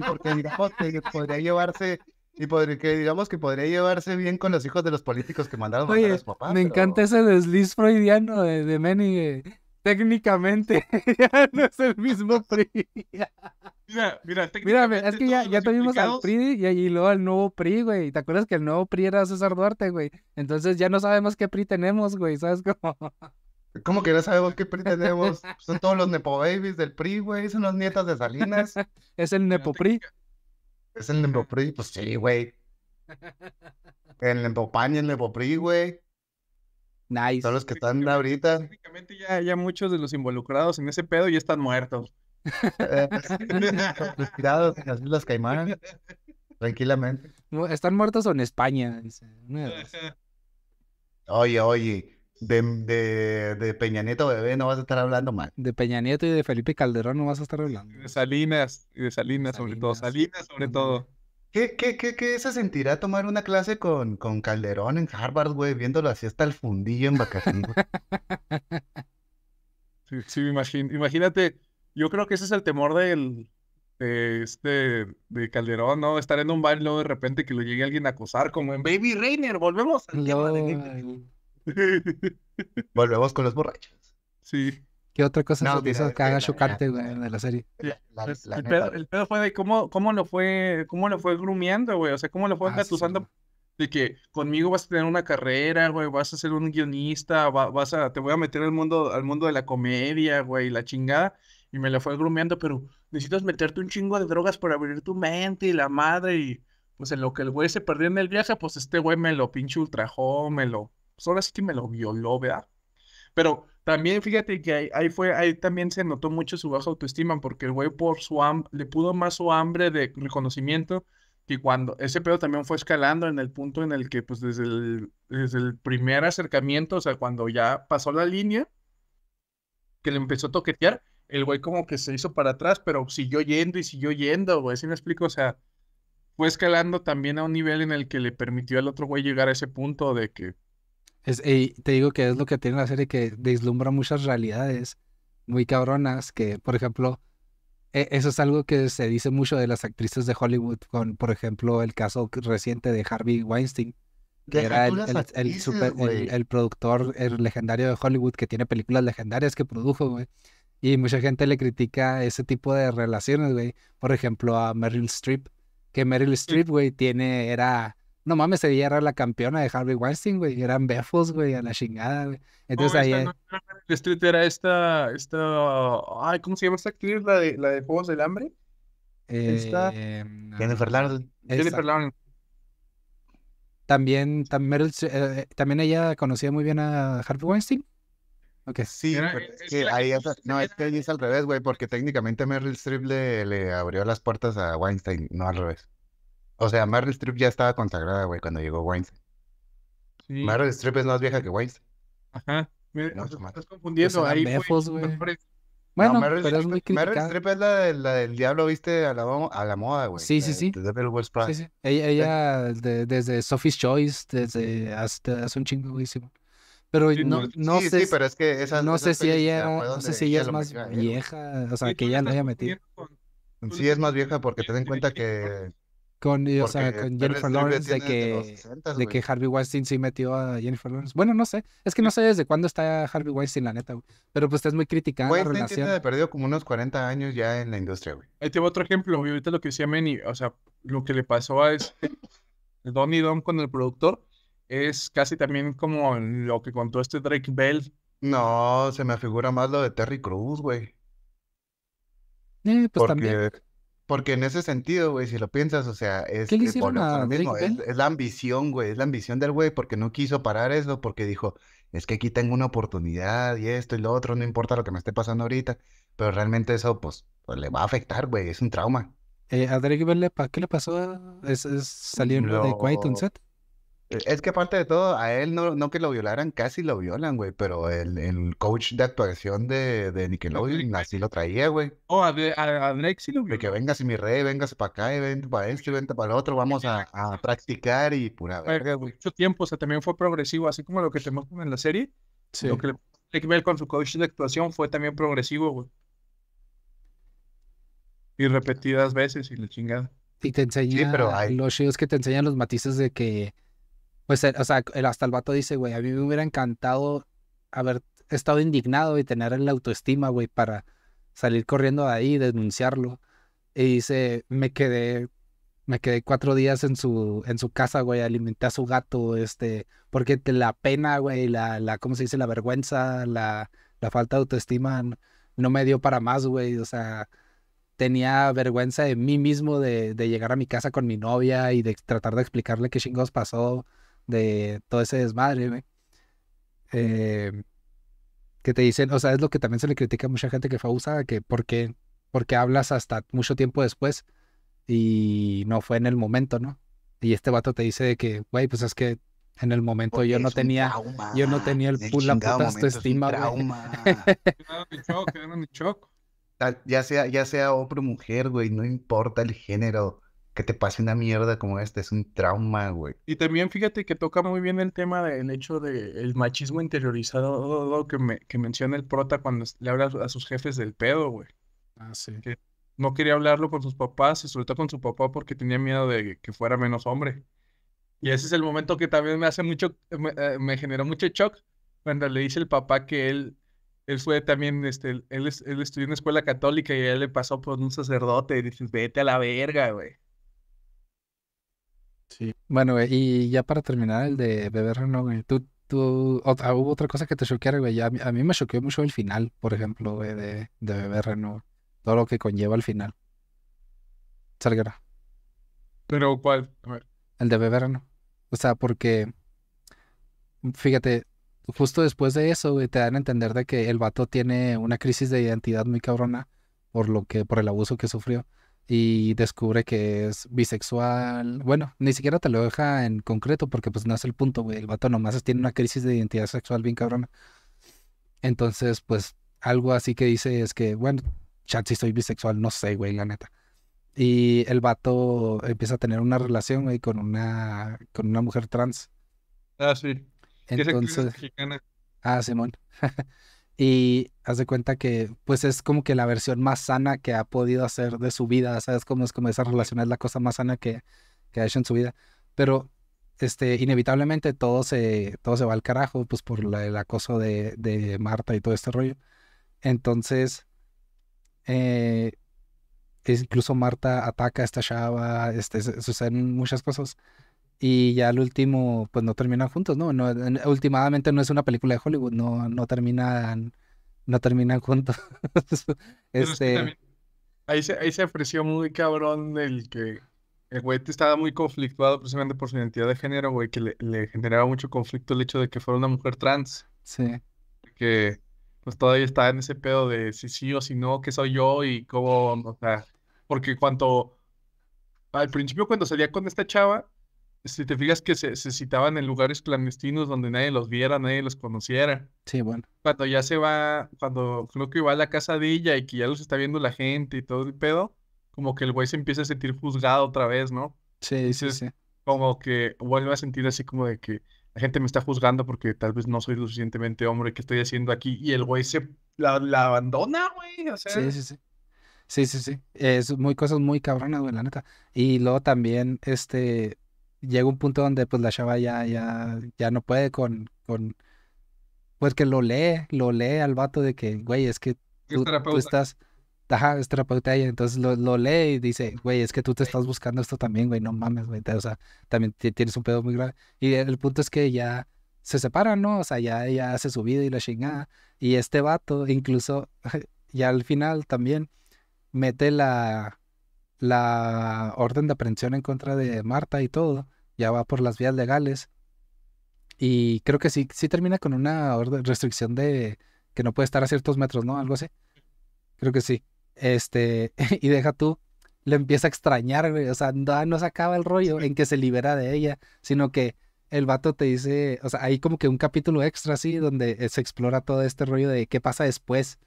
C: porque digamos podría llevarse y que digamos que podría llevarse bien con los hijos de los políticos que mandaron a su papá. Me encanta
B: ese desliz freudiano de, de eh, Técnicamente, ya no es el mismo PRI. mira, mira, Mira, es que ya, tuvimos al PRI y, luego al nuevo PRI, güey. ¿Te acuerdas que el nuevo PRI era César Duarte, güey? Entonces ya no sabemos qué PRI tenemos, güey. ¿Sabes cómo? ¿Cómo que no sabemos
C: qué PRI tenemos? Son todos los Nepo Babies del PRI, güey. Son los nietos de Salinas. es el Nepo PRI. Es el Lembopri, pues sí, güey. En Lembopan en el güey. Nice. Son los que están ahorita. Técnicamente ya, ya
A: muchos de los involucrados en ese pedo ya están muertos.
B: Respirados eh, en las Islas Caimán. Tranquilamente. Están muertos o en España,
C: Oye, oye. De, de, de, Peña Nieto, bebé, no vas a estar hablando mal. De Peña Nieto y de Felipe Calderón no vas a estar hablando.
A: De Salinas, y de Salinas, sobre todo. Salinas sobre todo.
C: ¿Qué, qué, qué, se sentirá tomar una clase con, con Calderón en Harvard, güey, viéndolo así hasta el fundillo en vacaciones?
A: sí, sí imagínate, yo creo que ese es el temor del, de este de Calderón, ¿no? Estar en un baile de repente que lo llegue alguien a acosar, como en Baby Rainer, volvemos
C: al tema de Volvemos con los borrachos.
B: Sí. ¿Qué otra cosa que haga chocarte, güey, de la serie?
A: Pues, el, pedo, fue de cómo, cómo lo fue, cómo lo fue grumiando, güey. O sea, cómo lo fue ah, engatusando. de que conmigo vas a tener una carrera, güey, vas a ser un guionista, vas a, te voy a meter al mundo, al mundo de la comedia, güey, la chingada. Y me la fue grumeando, pero necesitas meterte un chingo de drogas para abrir tu mente y la madre. Y pues en lo que el güey se perdió en el viaje, pues este güey me lo pinche ultrajó, me lo pues ahora sí que me lo violó, ¿verdad? Pero también fíjate que ahí, fue, ahí también se notó mucho su baja autoestima, porque el güey por su le pudo más su hambre de reconocimiento que cuando ese pedo también fue escalando en el punto en el que, pues desde el, desde el primer acercamiento, o sea, cuando ya pasó la línea, que le empezó a toquetear, el güey como que se hizo para atrás, pero siguió yendo y siguió yendo, güey, Si me explico? O sea, fue escalando también a un nivel en el que le permitió al otro güey llegar a ese punto de que
B: y te digo que es lo que tiene la serie que deslumbra muchas realidades muy cabronas, que por ejemplo, e, eso es algo que se dice mucho de las actrices de Hollywood, con por ejemplo el caso reciente de Harvey Weinstein, que era el, el, productor legendario de Hollywood que tiene películas legendarias que produjo, güey. Y mucha gente le critica ese tipo de relaciones, güey. Por ejemplo, a Meryl Streep, que Meryl Streep, güey, tiene, era no mames, veía era la campeona de Harvey Weinstein, güey, eran befos, güey, a la chingada, güey. Entonces no, ahí... No,
A: street era esta, esta, ay, ¿cómo se llama esta actriz? La de, la de Juegos del Hambre.
B: Eh, esta... Jennifer Lawrence. Jennifer Lawrence. También, también, eh, también ella conocía muy bien a Harvey Weinstein. Okay.
A: Sí, pero es
C: que ahí es, no, es que es al revés, güey, porque técnicamente Meryl Streep le abrió las puertas a Weinstein, no al revés. O sea, Meryl Streep ya estaba consagrada, güey, cuando llegó Weinstein. Sí. Meryl Streep es más vieja que Weinstein. Ajá. Me, estás confundiendo. Pues ahí Bueno, pero Strip, es muy Streep es la, de, la, del diablo, viste, a la, a la moda, güey. Sí, sí, sí. De, de sí, sí.
B: Ella, ella desde Sophie's Choice, desde hasta hace un chingo, güey, pero sí, no, no sé. Sí,
C: pero es que esa no, sé si ella, no sé si ella, es más
B: vieja, o sea, que ella lo haya metido. Sí, es más vieja porque ten en cuenta que con, eh, eh, Jennifer Lawrence de que, Harvey Weinstein sí metió a Jennifer Lawrence. Bueno, no sé. Es que no sé desde cuándo está Harvey Weinstein, la neta, güey. Pero pues es muy crítica la relación. Tiene perdido como unos 40 años ya en la industria, güey.
A: Ahí tengo otro ejemplo, Ahorita lo que decía Manny, o sea, lo que le pasó a este Donnie Don con el productor es casi también como lo que contó este Drake Bell.
C: No, se me figura
A: más lo de Terry Cruz, güey.
C: Eh, pues también. Porque en ese sentido, güey, si lo piensas, o sea, es, es, la ambición, güey, es la ambición del güey, porque no quiso parar eso, porque dijo, es que aquí tengo una oportunidad y esto y lo otro, no importa lo que me esté pasando ahorita, pero realmente eso, pues, pues le va a afectar, güey, es un trauma. Eh,
B: a Drake ¿qué le pasó? ¿Es, es de Quiet on Set?
C: Eh, es que aparte de todo, a él no, que lo violaran, casi lo violan, güey, pero el, coach de actuación de, de Nickelodeon así lo traía, güey. Oh, a, a, Drake sí lo violó. que vengas mi rey, vengas para acá, y vente para este, vente para el otro, vamos a, practicar y pura
A: verga, Mucho tiempo, o sea, también fue progresivo, así como lo que tenemos en la serie. Sí. Lo que le Bell con su coach de actuación fue también progresivo, güey. Y repetidas veces y
B: la chingada. Y te sí, pero hay... los shows que te enseñan los matices de que pues, o sea, el hasta el vato dice, güey, a mí me hubiera encantado haber estado indignado y tener la autoestima, güey, para salir corriendo de ahí y denunciarlo. Y dice, me quedé, me quedé cuatro días en su, en su casa, güey, alimenté a su gato, este, porque la pena, güey, la, la, ¿cómo se dice? La vergüenza, la, falta de autoestima no, me dio para más, güey, o sea, tenía vergüenza de mí mismo de, de llegar a mi casa con mi novia y de tratar de explicarle qué chingados pasó de todo ese desmadre, güey. Em, que te dicen, o sea, es lo que también se le critica a mucha gente que fue abusada, que porque, porque hablas hasta mucho tiempo después y no fue en el momento, ¿no? Y este vato te dice de que, güey, pues es que en el momento yo no tenía, yo no tenía el, el pull, la puta autoestima,
C: Ya sea, ya sea hombre o mujer, güey, no importa el género que te pase una mierda como esta, es un trauma, güey.
A: Y también fíjate que toca muy bien el tema del hecho del machismo interiorizado que, me, que menciona el prota cuando le habla a sus jefes del pedo, güey. Ah, sí. Que no quería hablarlo con sus papás y sobre todo con su papá porque tenía miedo de que fuera menos hombre. Y ese es el momento que también me hace mucho, me, eh, generó mucho shock cuando le dice el papá que él él fue también, este, él, estudió en escuela católica y él le pasó por un sacerdote y dices, vete a la verga, güey.
B: Bueno, y ya para terminar el de Beber Renault, tú, ah, hubo otra cosa que te choqueara, güey. A mí, me choqueó mucho el final, por ejemplo, de, de Beber Todo lo que conlleva el final. Salguera.
A: Pero, ¿cuál?
B: El de Beber Renault. O sea, porque, fíjate, justo después de eso, te dan a entender de que el vato tiene una crisis de identidad muy cabrona por lo que, por el abuso que sufrió y descubre que es bisexual. Bueno, ni siquiera te lo deja en concreto porque pues no es el punto, güey. El vato nomás tiene una crisis de identidad sexual bien cabrona. Entonces, pues algo así que dice es que, bueno, chat si soy bisexual, no sé, güey, la neta. Y el vato empieza a tener una relación, güey, con una, con una mujer trans.
A: Ah, sí. Entonces...
B: Ah, Simón. y haz de cuenta que pues es como que la versión más sana que ha podido hacer de su vida, ¿sabes? cómo es como esa relación es la cosa más sana que, ha hecho en su vida, pero este, inevitablemente todo se, todo se va al carajo, pues por el acoso de, Marta y todo este rollo. Entonces, eh, incluso Marta ataca a esta chava, este, suceden muchas cosas y ya al último, pues no terminan juntos, ¿no? no últimamente no es una película de Hollywood, no, no terminan, no terminan juntos. este...
A: ahí, se, ahí se ofreció muy cabrón el que el güey estaba muy conflictuado precisamente por su identidad de género, güey, que le, generaba mucho conflicto el hecho de que fuera una mujer trans. Sí. Que pues todavía está en ese pedo de si sí o si no, que soy yo y cómo, o sea, porque cuando... al principio cuando salía con esta chava, si te fijas que se, citaban en lugares clandestinos donde nadie los viera, nadie los conociera. Sí, bueno. Cuando ya se va, cuando creo que va a la casadilla y que ya los está viendo la gente y todo el pedo, como que el güey se empieza a sentir juzgado otra vez, ¿no? Sí, sí, sí. Como que vuelve a sentir así como de que la gente me está juzgando porque tal vez no soy lo suficientemente hombre, que estoy haciendo aquí? Y el güey se la, abandona, güey. Sí, sí, sí.
B: Sí, sí, sí. Es muy cosas muy cabronas, güey, la neta. Y luego también, este, llega un punto donde pues la chava ya, ya, ya no puede con, con, pues que lo lee, lo lee al vato de que, güey, es que tú, estás, ajá, es terapeuta ella, entonces lo, lee y dice, güey, es que tú te estás buscando esto también, güey, no mames, güey, o sea, también tienes un pedo muy grave. Y el punto es que ya se separan, ¿no? O sea, ya ella hace su vida y la chingada. Y este vato, incluso, ya al final también mete la, la orden de aprehensión en contra de Marta y todo, ya va por las vías legales. Y creo que sí, sí termina con una restricción de que no puede estar a ciertos metros, ¿no? Algo así. Creo que sí. Este, y deja tú, le empieza a extrañar, güey. O sea, no, se acaba el rollo en que se libera de ella, sino que el vato te dice, o sea, hay como que un capítulo extra así donde eh, se explora todo este rollo de qué pasa después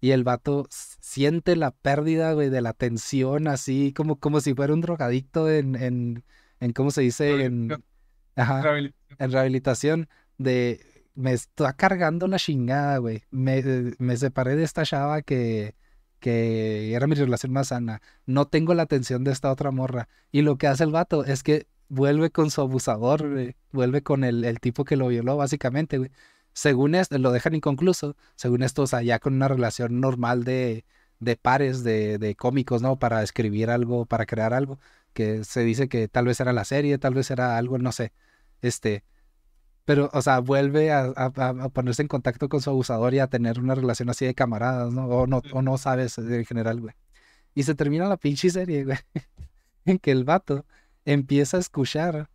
B: y el vato siente la pérdida, güey, de la tensión, así como, como si fuera un drogadicto en, en, en ¿cómo se dice? En, rehabilitación. en rehabilitación. De, me está cargando una chingada, güey. Me, eh, me separé de esta chava que, que era mi relación más sana. No tengo la atención de esta otra morra. Y lo que hace el vato es que vuelve con su abusador, Vuelve con el, el tipo que lo violó, básicamente, güey según esto, lo dejan inconcluso, según esto, o sea, ya con una relación normal de, de pares de, de, cómicos, ¿no? Para escribir algo, para crear algo, que se dice que tal vez era la serie, tal vez era algo, no sé, este, pero, o sea, vuelve a, ponerse en contacto con su abusador y a tener una relación así de camaradas, ¿no? O no, o no sabes en general, güey. Y se termina la pinche serie, güey, en que el vato empieza a escuchar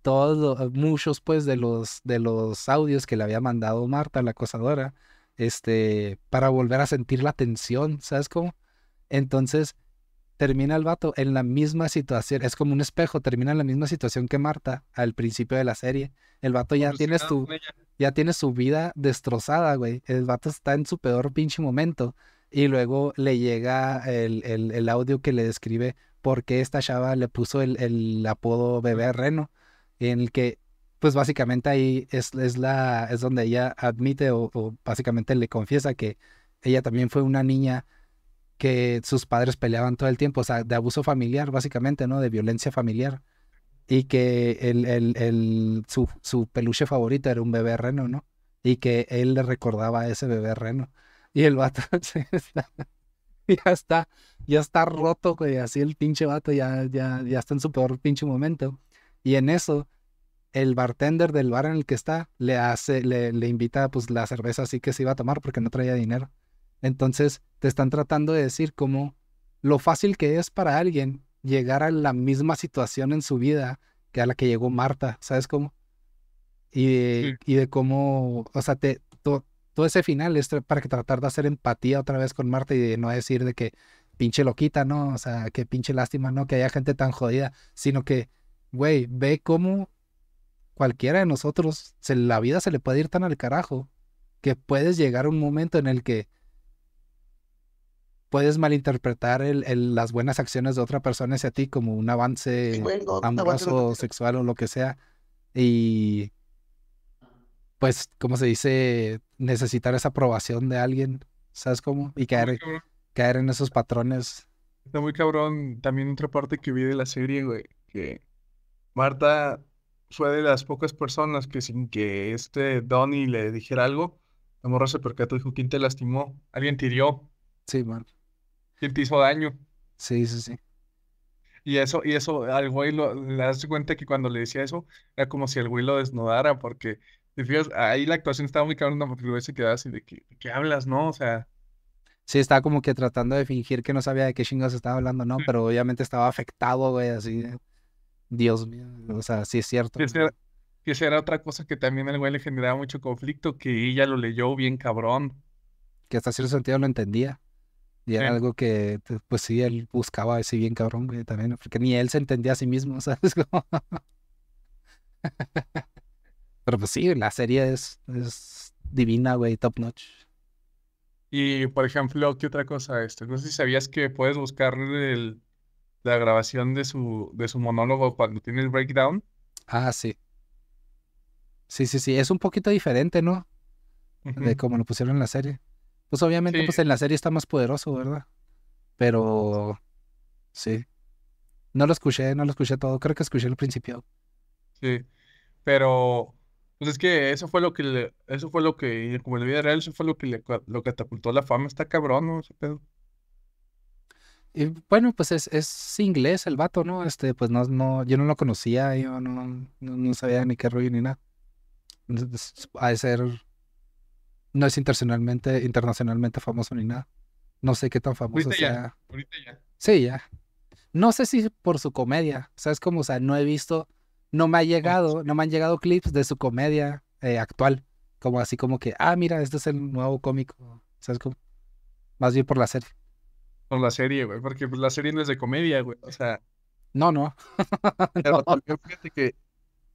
B: todos muchos pues de los, de los audios que le había mandado Marta, la acosadora, este, para volver a sentir la tensión, ¿sabes cómo? Entonces termina el vato en la misma situación, es como un espejo, termina en la misma situación que Marta al principio de la serie. El vato ya tiene su, ya tiene su vida destrozada, güey. El vato está en su peor pinche momento. Y luego le llega el, audio que le describe por qué esta chava le puso el, el apodo bebé reno en el que pues básicamente ahí es, es, la, es donde ella admite o, básicamente le confiesa que ella también fue una niña que sus padres peleaban todo el tiempo, o sea, de abuso familiar básicamente, ¿no? De violencia familiar. Y que el, el, el, su, su, peluche favorito era un bebé reno, ¿no? Y que él le recordaba a ese bebé reno. Y el vato y ya está, ya está roto, güey, así el pinche vato ya, ya, ya está en su peor pinche momento. Y en eso, el bartender del bar en el que está le hace, le, invita pues la cerveza así que se iba a tomar porque no traía dinero. Entonces, te están tratando de decir cómo lo fácil que es para alguien llegar a la misma situación en su vida que a la que llegó Marta, ¿sabes cómo? Y de, cómo, o sea, te, todo ese final es para que tratar de hacer empatía otra vez con Marta y de no decir de que pinche loquita, ¿no? O sea, que pinche lástima, ¿no? Que haya gente tan jodida, sino que güey, ve cómo cualquiera de nosotros, la vida se le puede ir tan al carajo que puedes llegar a un momento en el que puedes malinterpretar las buenas acciones de otra persona hacia ti como un avance amoroso, sexual o lo que sea. Y pues, como se dice, necesitar esa aprobación de alguien, ¿sabes cómo? Y caer, caer en esos patrones.
A: Está muy cabrón también otra parte que vi de la serie, güey, que Marta fue de las pocas personas que sin que este Donnie le dijera algo, la morra se percató dijo, ¿quién te lastimó? ¿Alguien te hirió? Sí, Marta. ¿Quién te hizo daño? Sí, sí, sí. Y eso, y eso, al güey lo, le das cuenta que cuando le decía eso, era como si el güey lo desnudara, porque, si ahí la actuación estaba muy cabrón, porque el se quedaba así de que, qué hablas,
B: no? O sea. Sí, estaba como que tratando de fingir que no sabía de qué chingados estaba hablando, ¿no? Pero obviamente estaba afectado, güey, así. Dios mío, o sea, sí es cierto. Que
A: esa, era otra cosa que también al güey le generaba mucho conflicto, que ella lo leyó bien cabrón.
B: Que hasta cierto sentido lo entendía. Y era algo que, pues sí, él buscaba ese bien cabrón, güey, también, porque ni él se entendía a sí mismo, ¿sabes? Pero pues sí, la serie es, es divina, güey, top notch.
A: Y, por ejemplo, ¿qué otra cosa? Esto? No sé si sabías que puedes buscar el, la
B: grabación de su, de su monólogo cuando tiene el breakdown. Ah, sí. Sí, sí, sí. Es un poquito diferente, ¿no? De como lo pusieron en la serie. Pues obviamente, pues en la serie está más poderoso, ¿verdad? Pero sí. No lo escuché, no lo escuché todo. Creo que escuché el principio.
A: Sí. Pero pues es que eso fue lo que le, eso fue lo que, como en la vida real, eso fue lo que le, lo catapultó la fama, está cabrón, ¿no? Ese pedo.
B: Y bueno, pues es, inglés el vato, ¿no? Este, pues no, no, yo no lo conocía, yo no, no, sabía ni qué rollo ni nada. Ha de ser, no es internacionalmente, internacionalmente famoso ni nada. No sé qué tan famoso sea. ya. Sí, ya. No sé si por su comedia, ¿sabes como, O sea, no he visto, no me ha llegado, no me han llegado clips de su comedia eh, actual. Como así como que, ah, mira, este es el nuevo cómico, ¿sabes cómo? Más bien por la serie
A: la serie, güey, porque pues, la serie no es de comedia, güey, o sea.
B: No, no. pero
A: fíjate que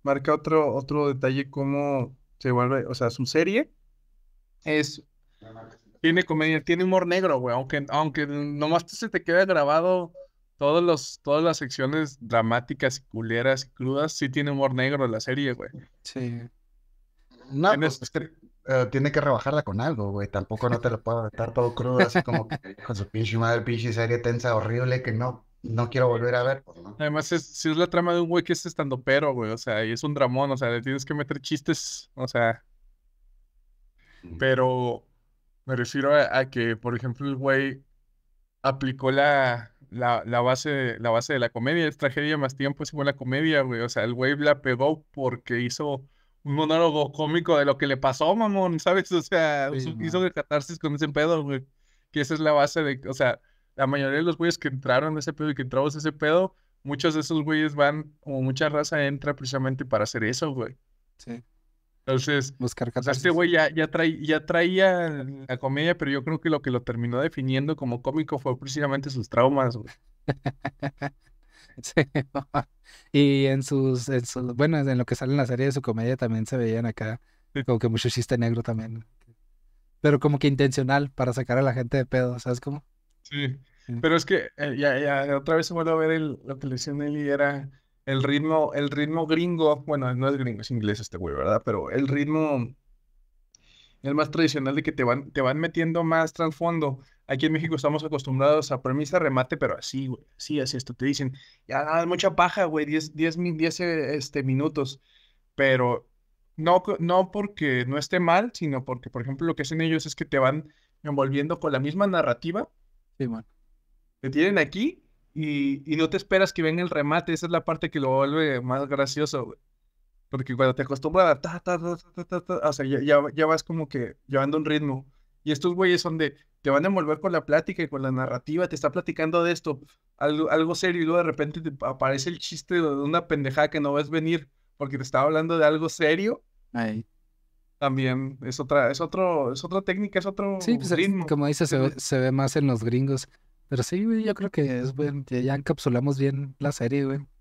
A: marca otro, otro detalle cómo se vuelve, o sea, su serie es, tiene comedia, tiene humor negro, güey, aunque, aunque nomás se te queda grabado todos los, todas las secciones dramáticas, culeras, crudas, sí tiene humor negro la serie, güey. Sí.
C: No, eh, tiene que rebajarla con algo, güey. Tampoco no te lo puedo estar todo crudo, así como con su pinche madre, pinche serie tensa, horrible, que no, no quiero volver
A: a ver. Pues, Además, si es la trama de un güey que es pero, güey, o sea, y es un dramón, o sea, le tienes que meter chistes, o sea. Pero me refiero a, que, por ejemplo, el güey aplicó la, la, base, la base de la comedia, es tragedia más tiempo es igual la comedia, güey. O sea, el güey la pegó porque hizo un monólogo cómico de lo que le pasó, mamón, ¿sabes? O sea, hizo de catarsis con ese pedo, güey. Que esa es la base de, o sea, la mayoría de los güeyes que entraron a ese pedo y que entramos a ese pedo, muchos de esos güeyes van, como mucha raza entra precisamente para hacer eso, güey.
B: Sí. Entonces, Buscar
A: este güey ya, ya, traía, ya traía la comedia, pero yo creo que lo que lo terminó definiendo como cómico fue precisamente sus traumas, güey.
B: y en sus, bueno, en lo que sale en la serie de su comedia también se veían acá como que mucho chiste negro también. Pero como que intencional para sacar a la gente de pedo, ¿sabes cómo?
A: Sí. Pero es que eh, ya, otra vez se vuelve a ver la lo que le decía era el ritmo, el ritmo gringo, bueno, no es gringo, es inglés este güey, ¿verdad? Pero el ritmo el más tradicional de que te van, te van metiendo más trasfondo. Aquí en México estamos acostumbrados a premisa, remate, pero así, güey, así, así esto. Te dicen, ya, es mucha paja, güey, 10, eh, este, minutos, pero no, no porque no esté mal, sino porque, por ejemplo, lo que hacen ellos es que te van envolviendo con la misma narrativa. Sí, bueno Te tienen aquí y, y no te esperas que venga el remate. Esa es la parte que lo vuelve más gracioso, güey. Porque cuando te acostumbras ta, ta, ta, o sea, ya, ya, vas como que llevando un ritmo. Y estos güeyes son de, te van a envolver con la plática y con la narrativa, te está platicando de esto, algo, algo serio, y luego de repente te aparece el chiste de una pendejada que no ves venir, porque te estaba hablando de algo serio. Ahí. También es otra, es otro, es otra técnica, es otro sí, pues, ritmo. Como
B: dices, se ve, más en los gringos. Pero sí, güey, yo creo que es, ya encapsulamos bien la serie, güey.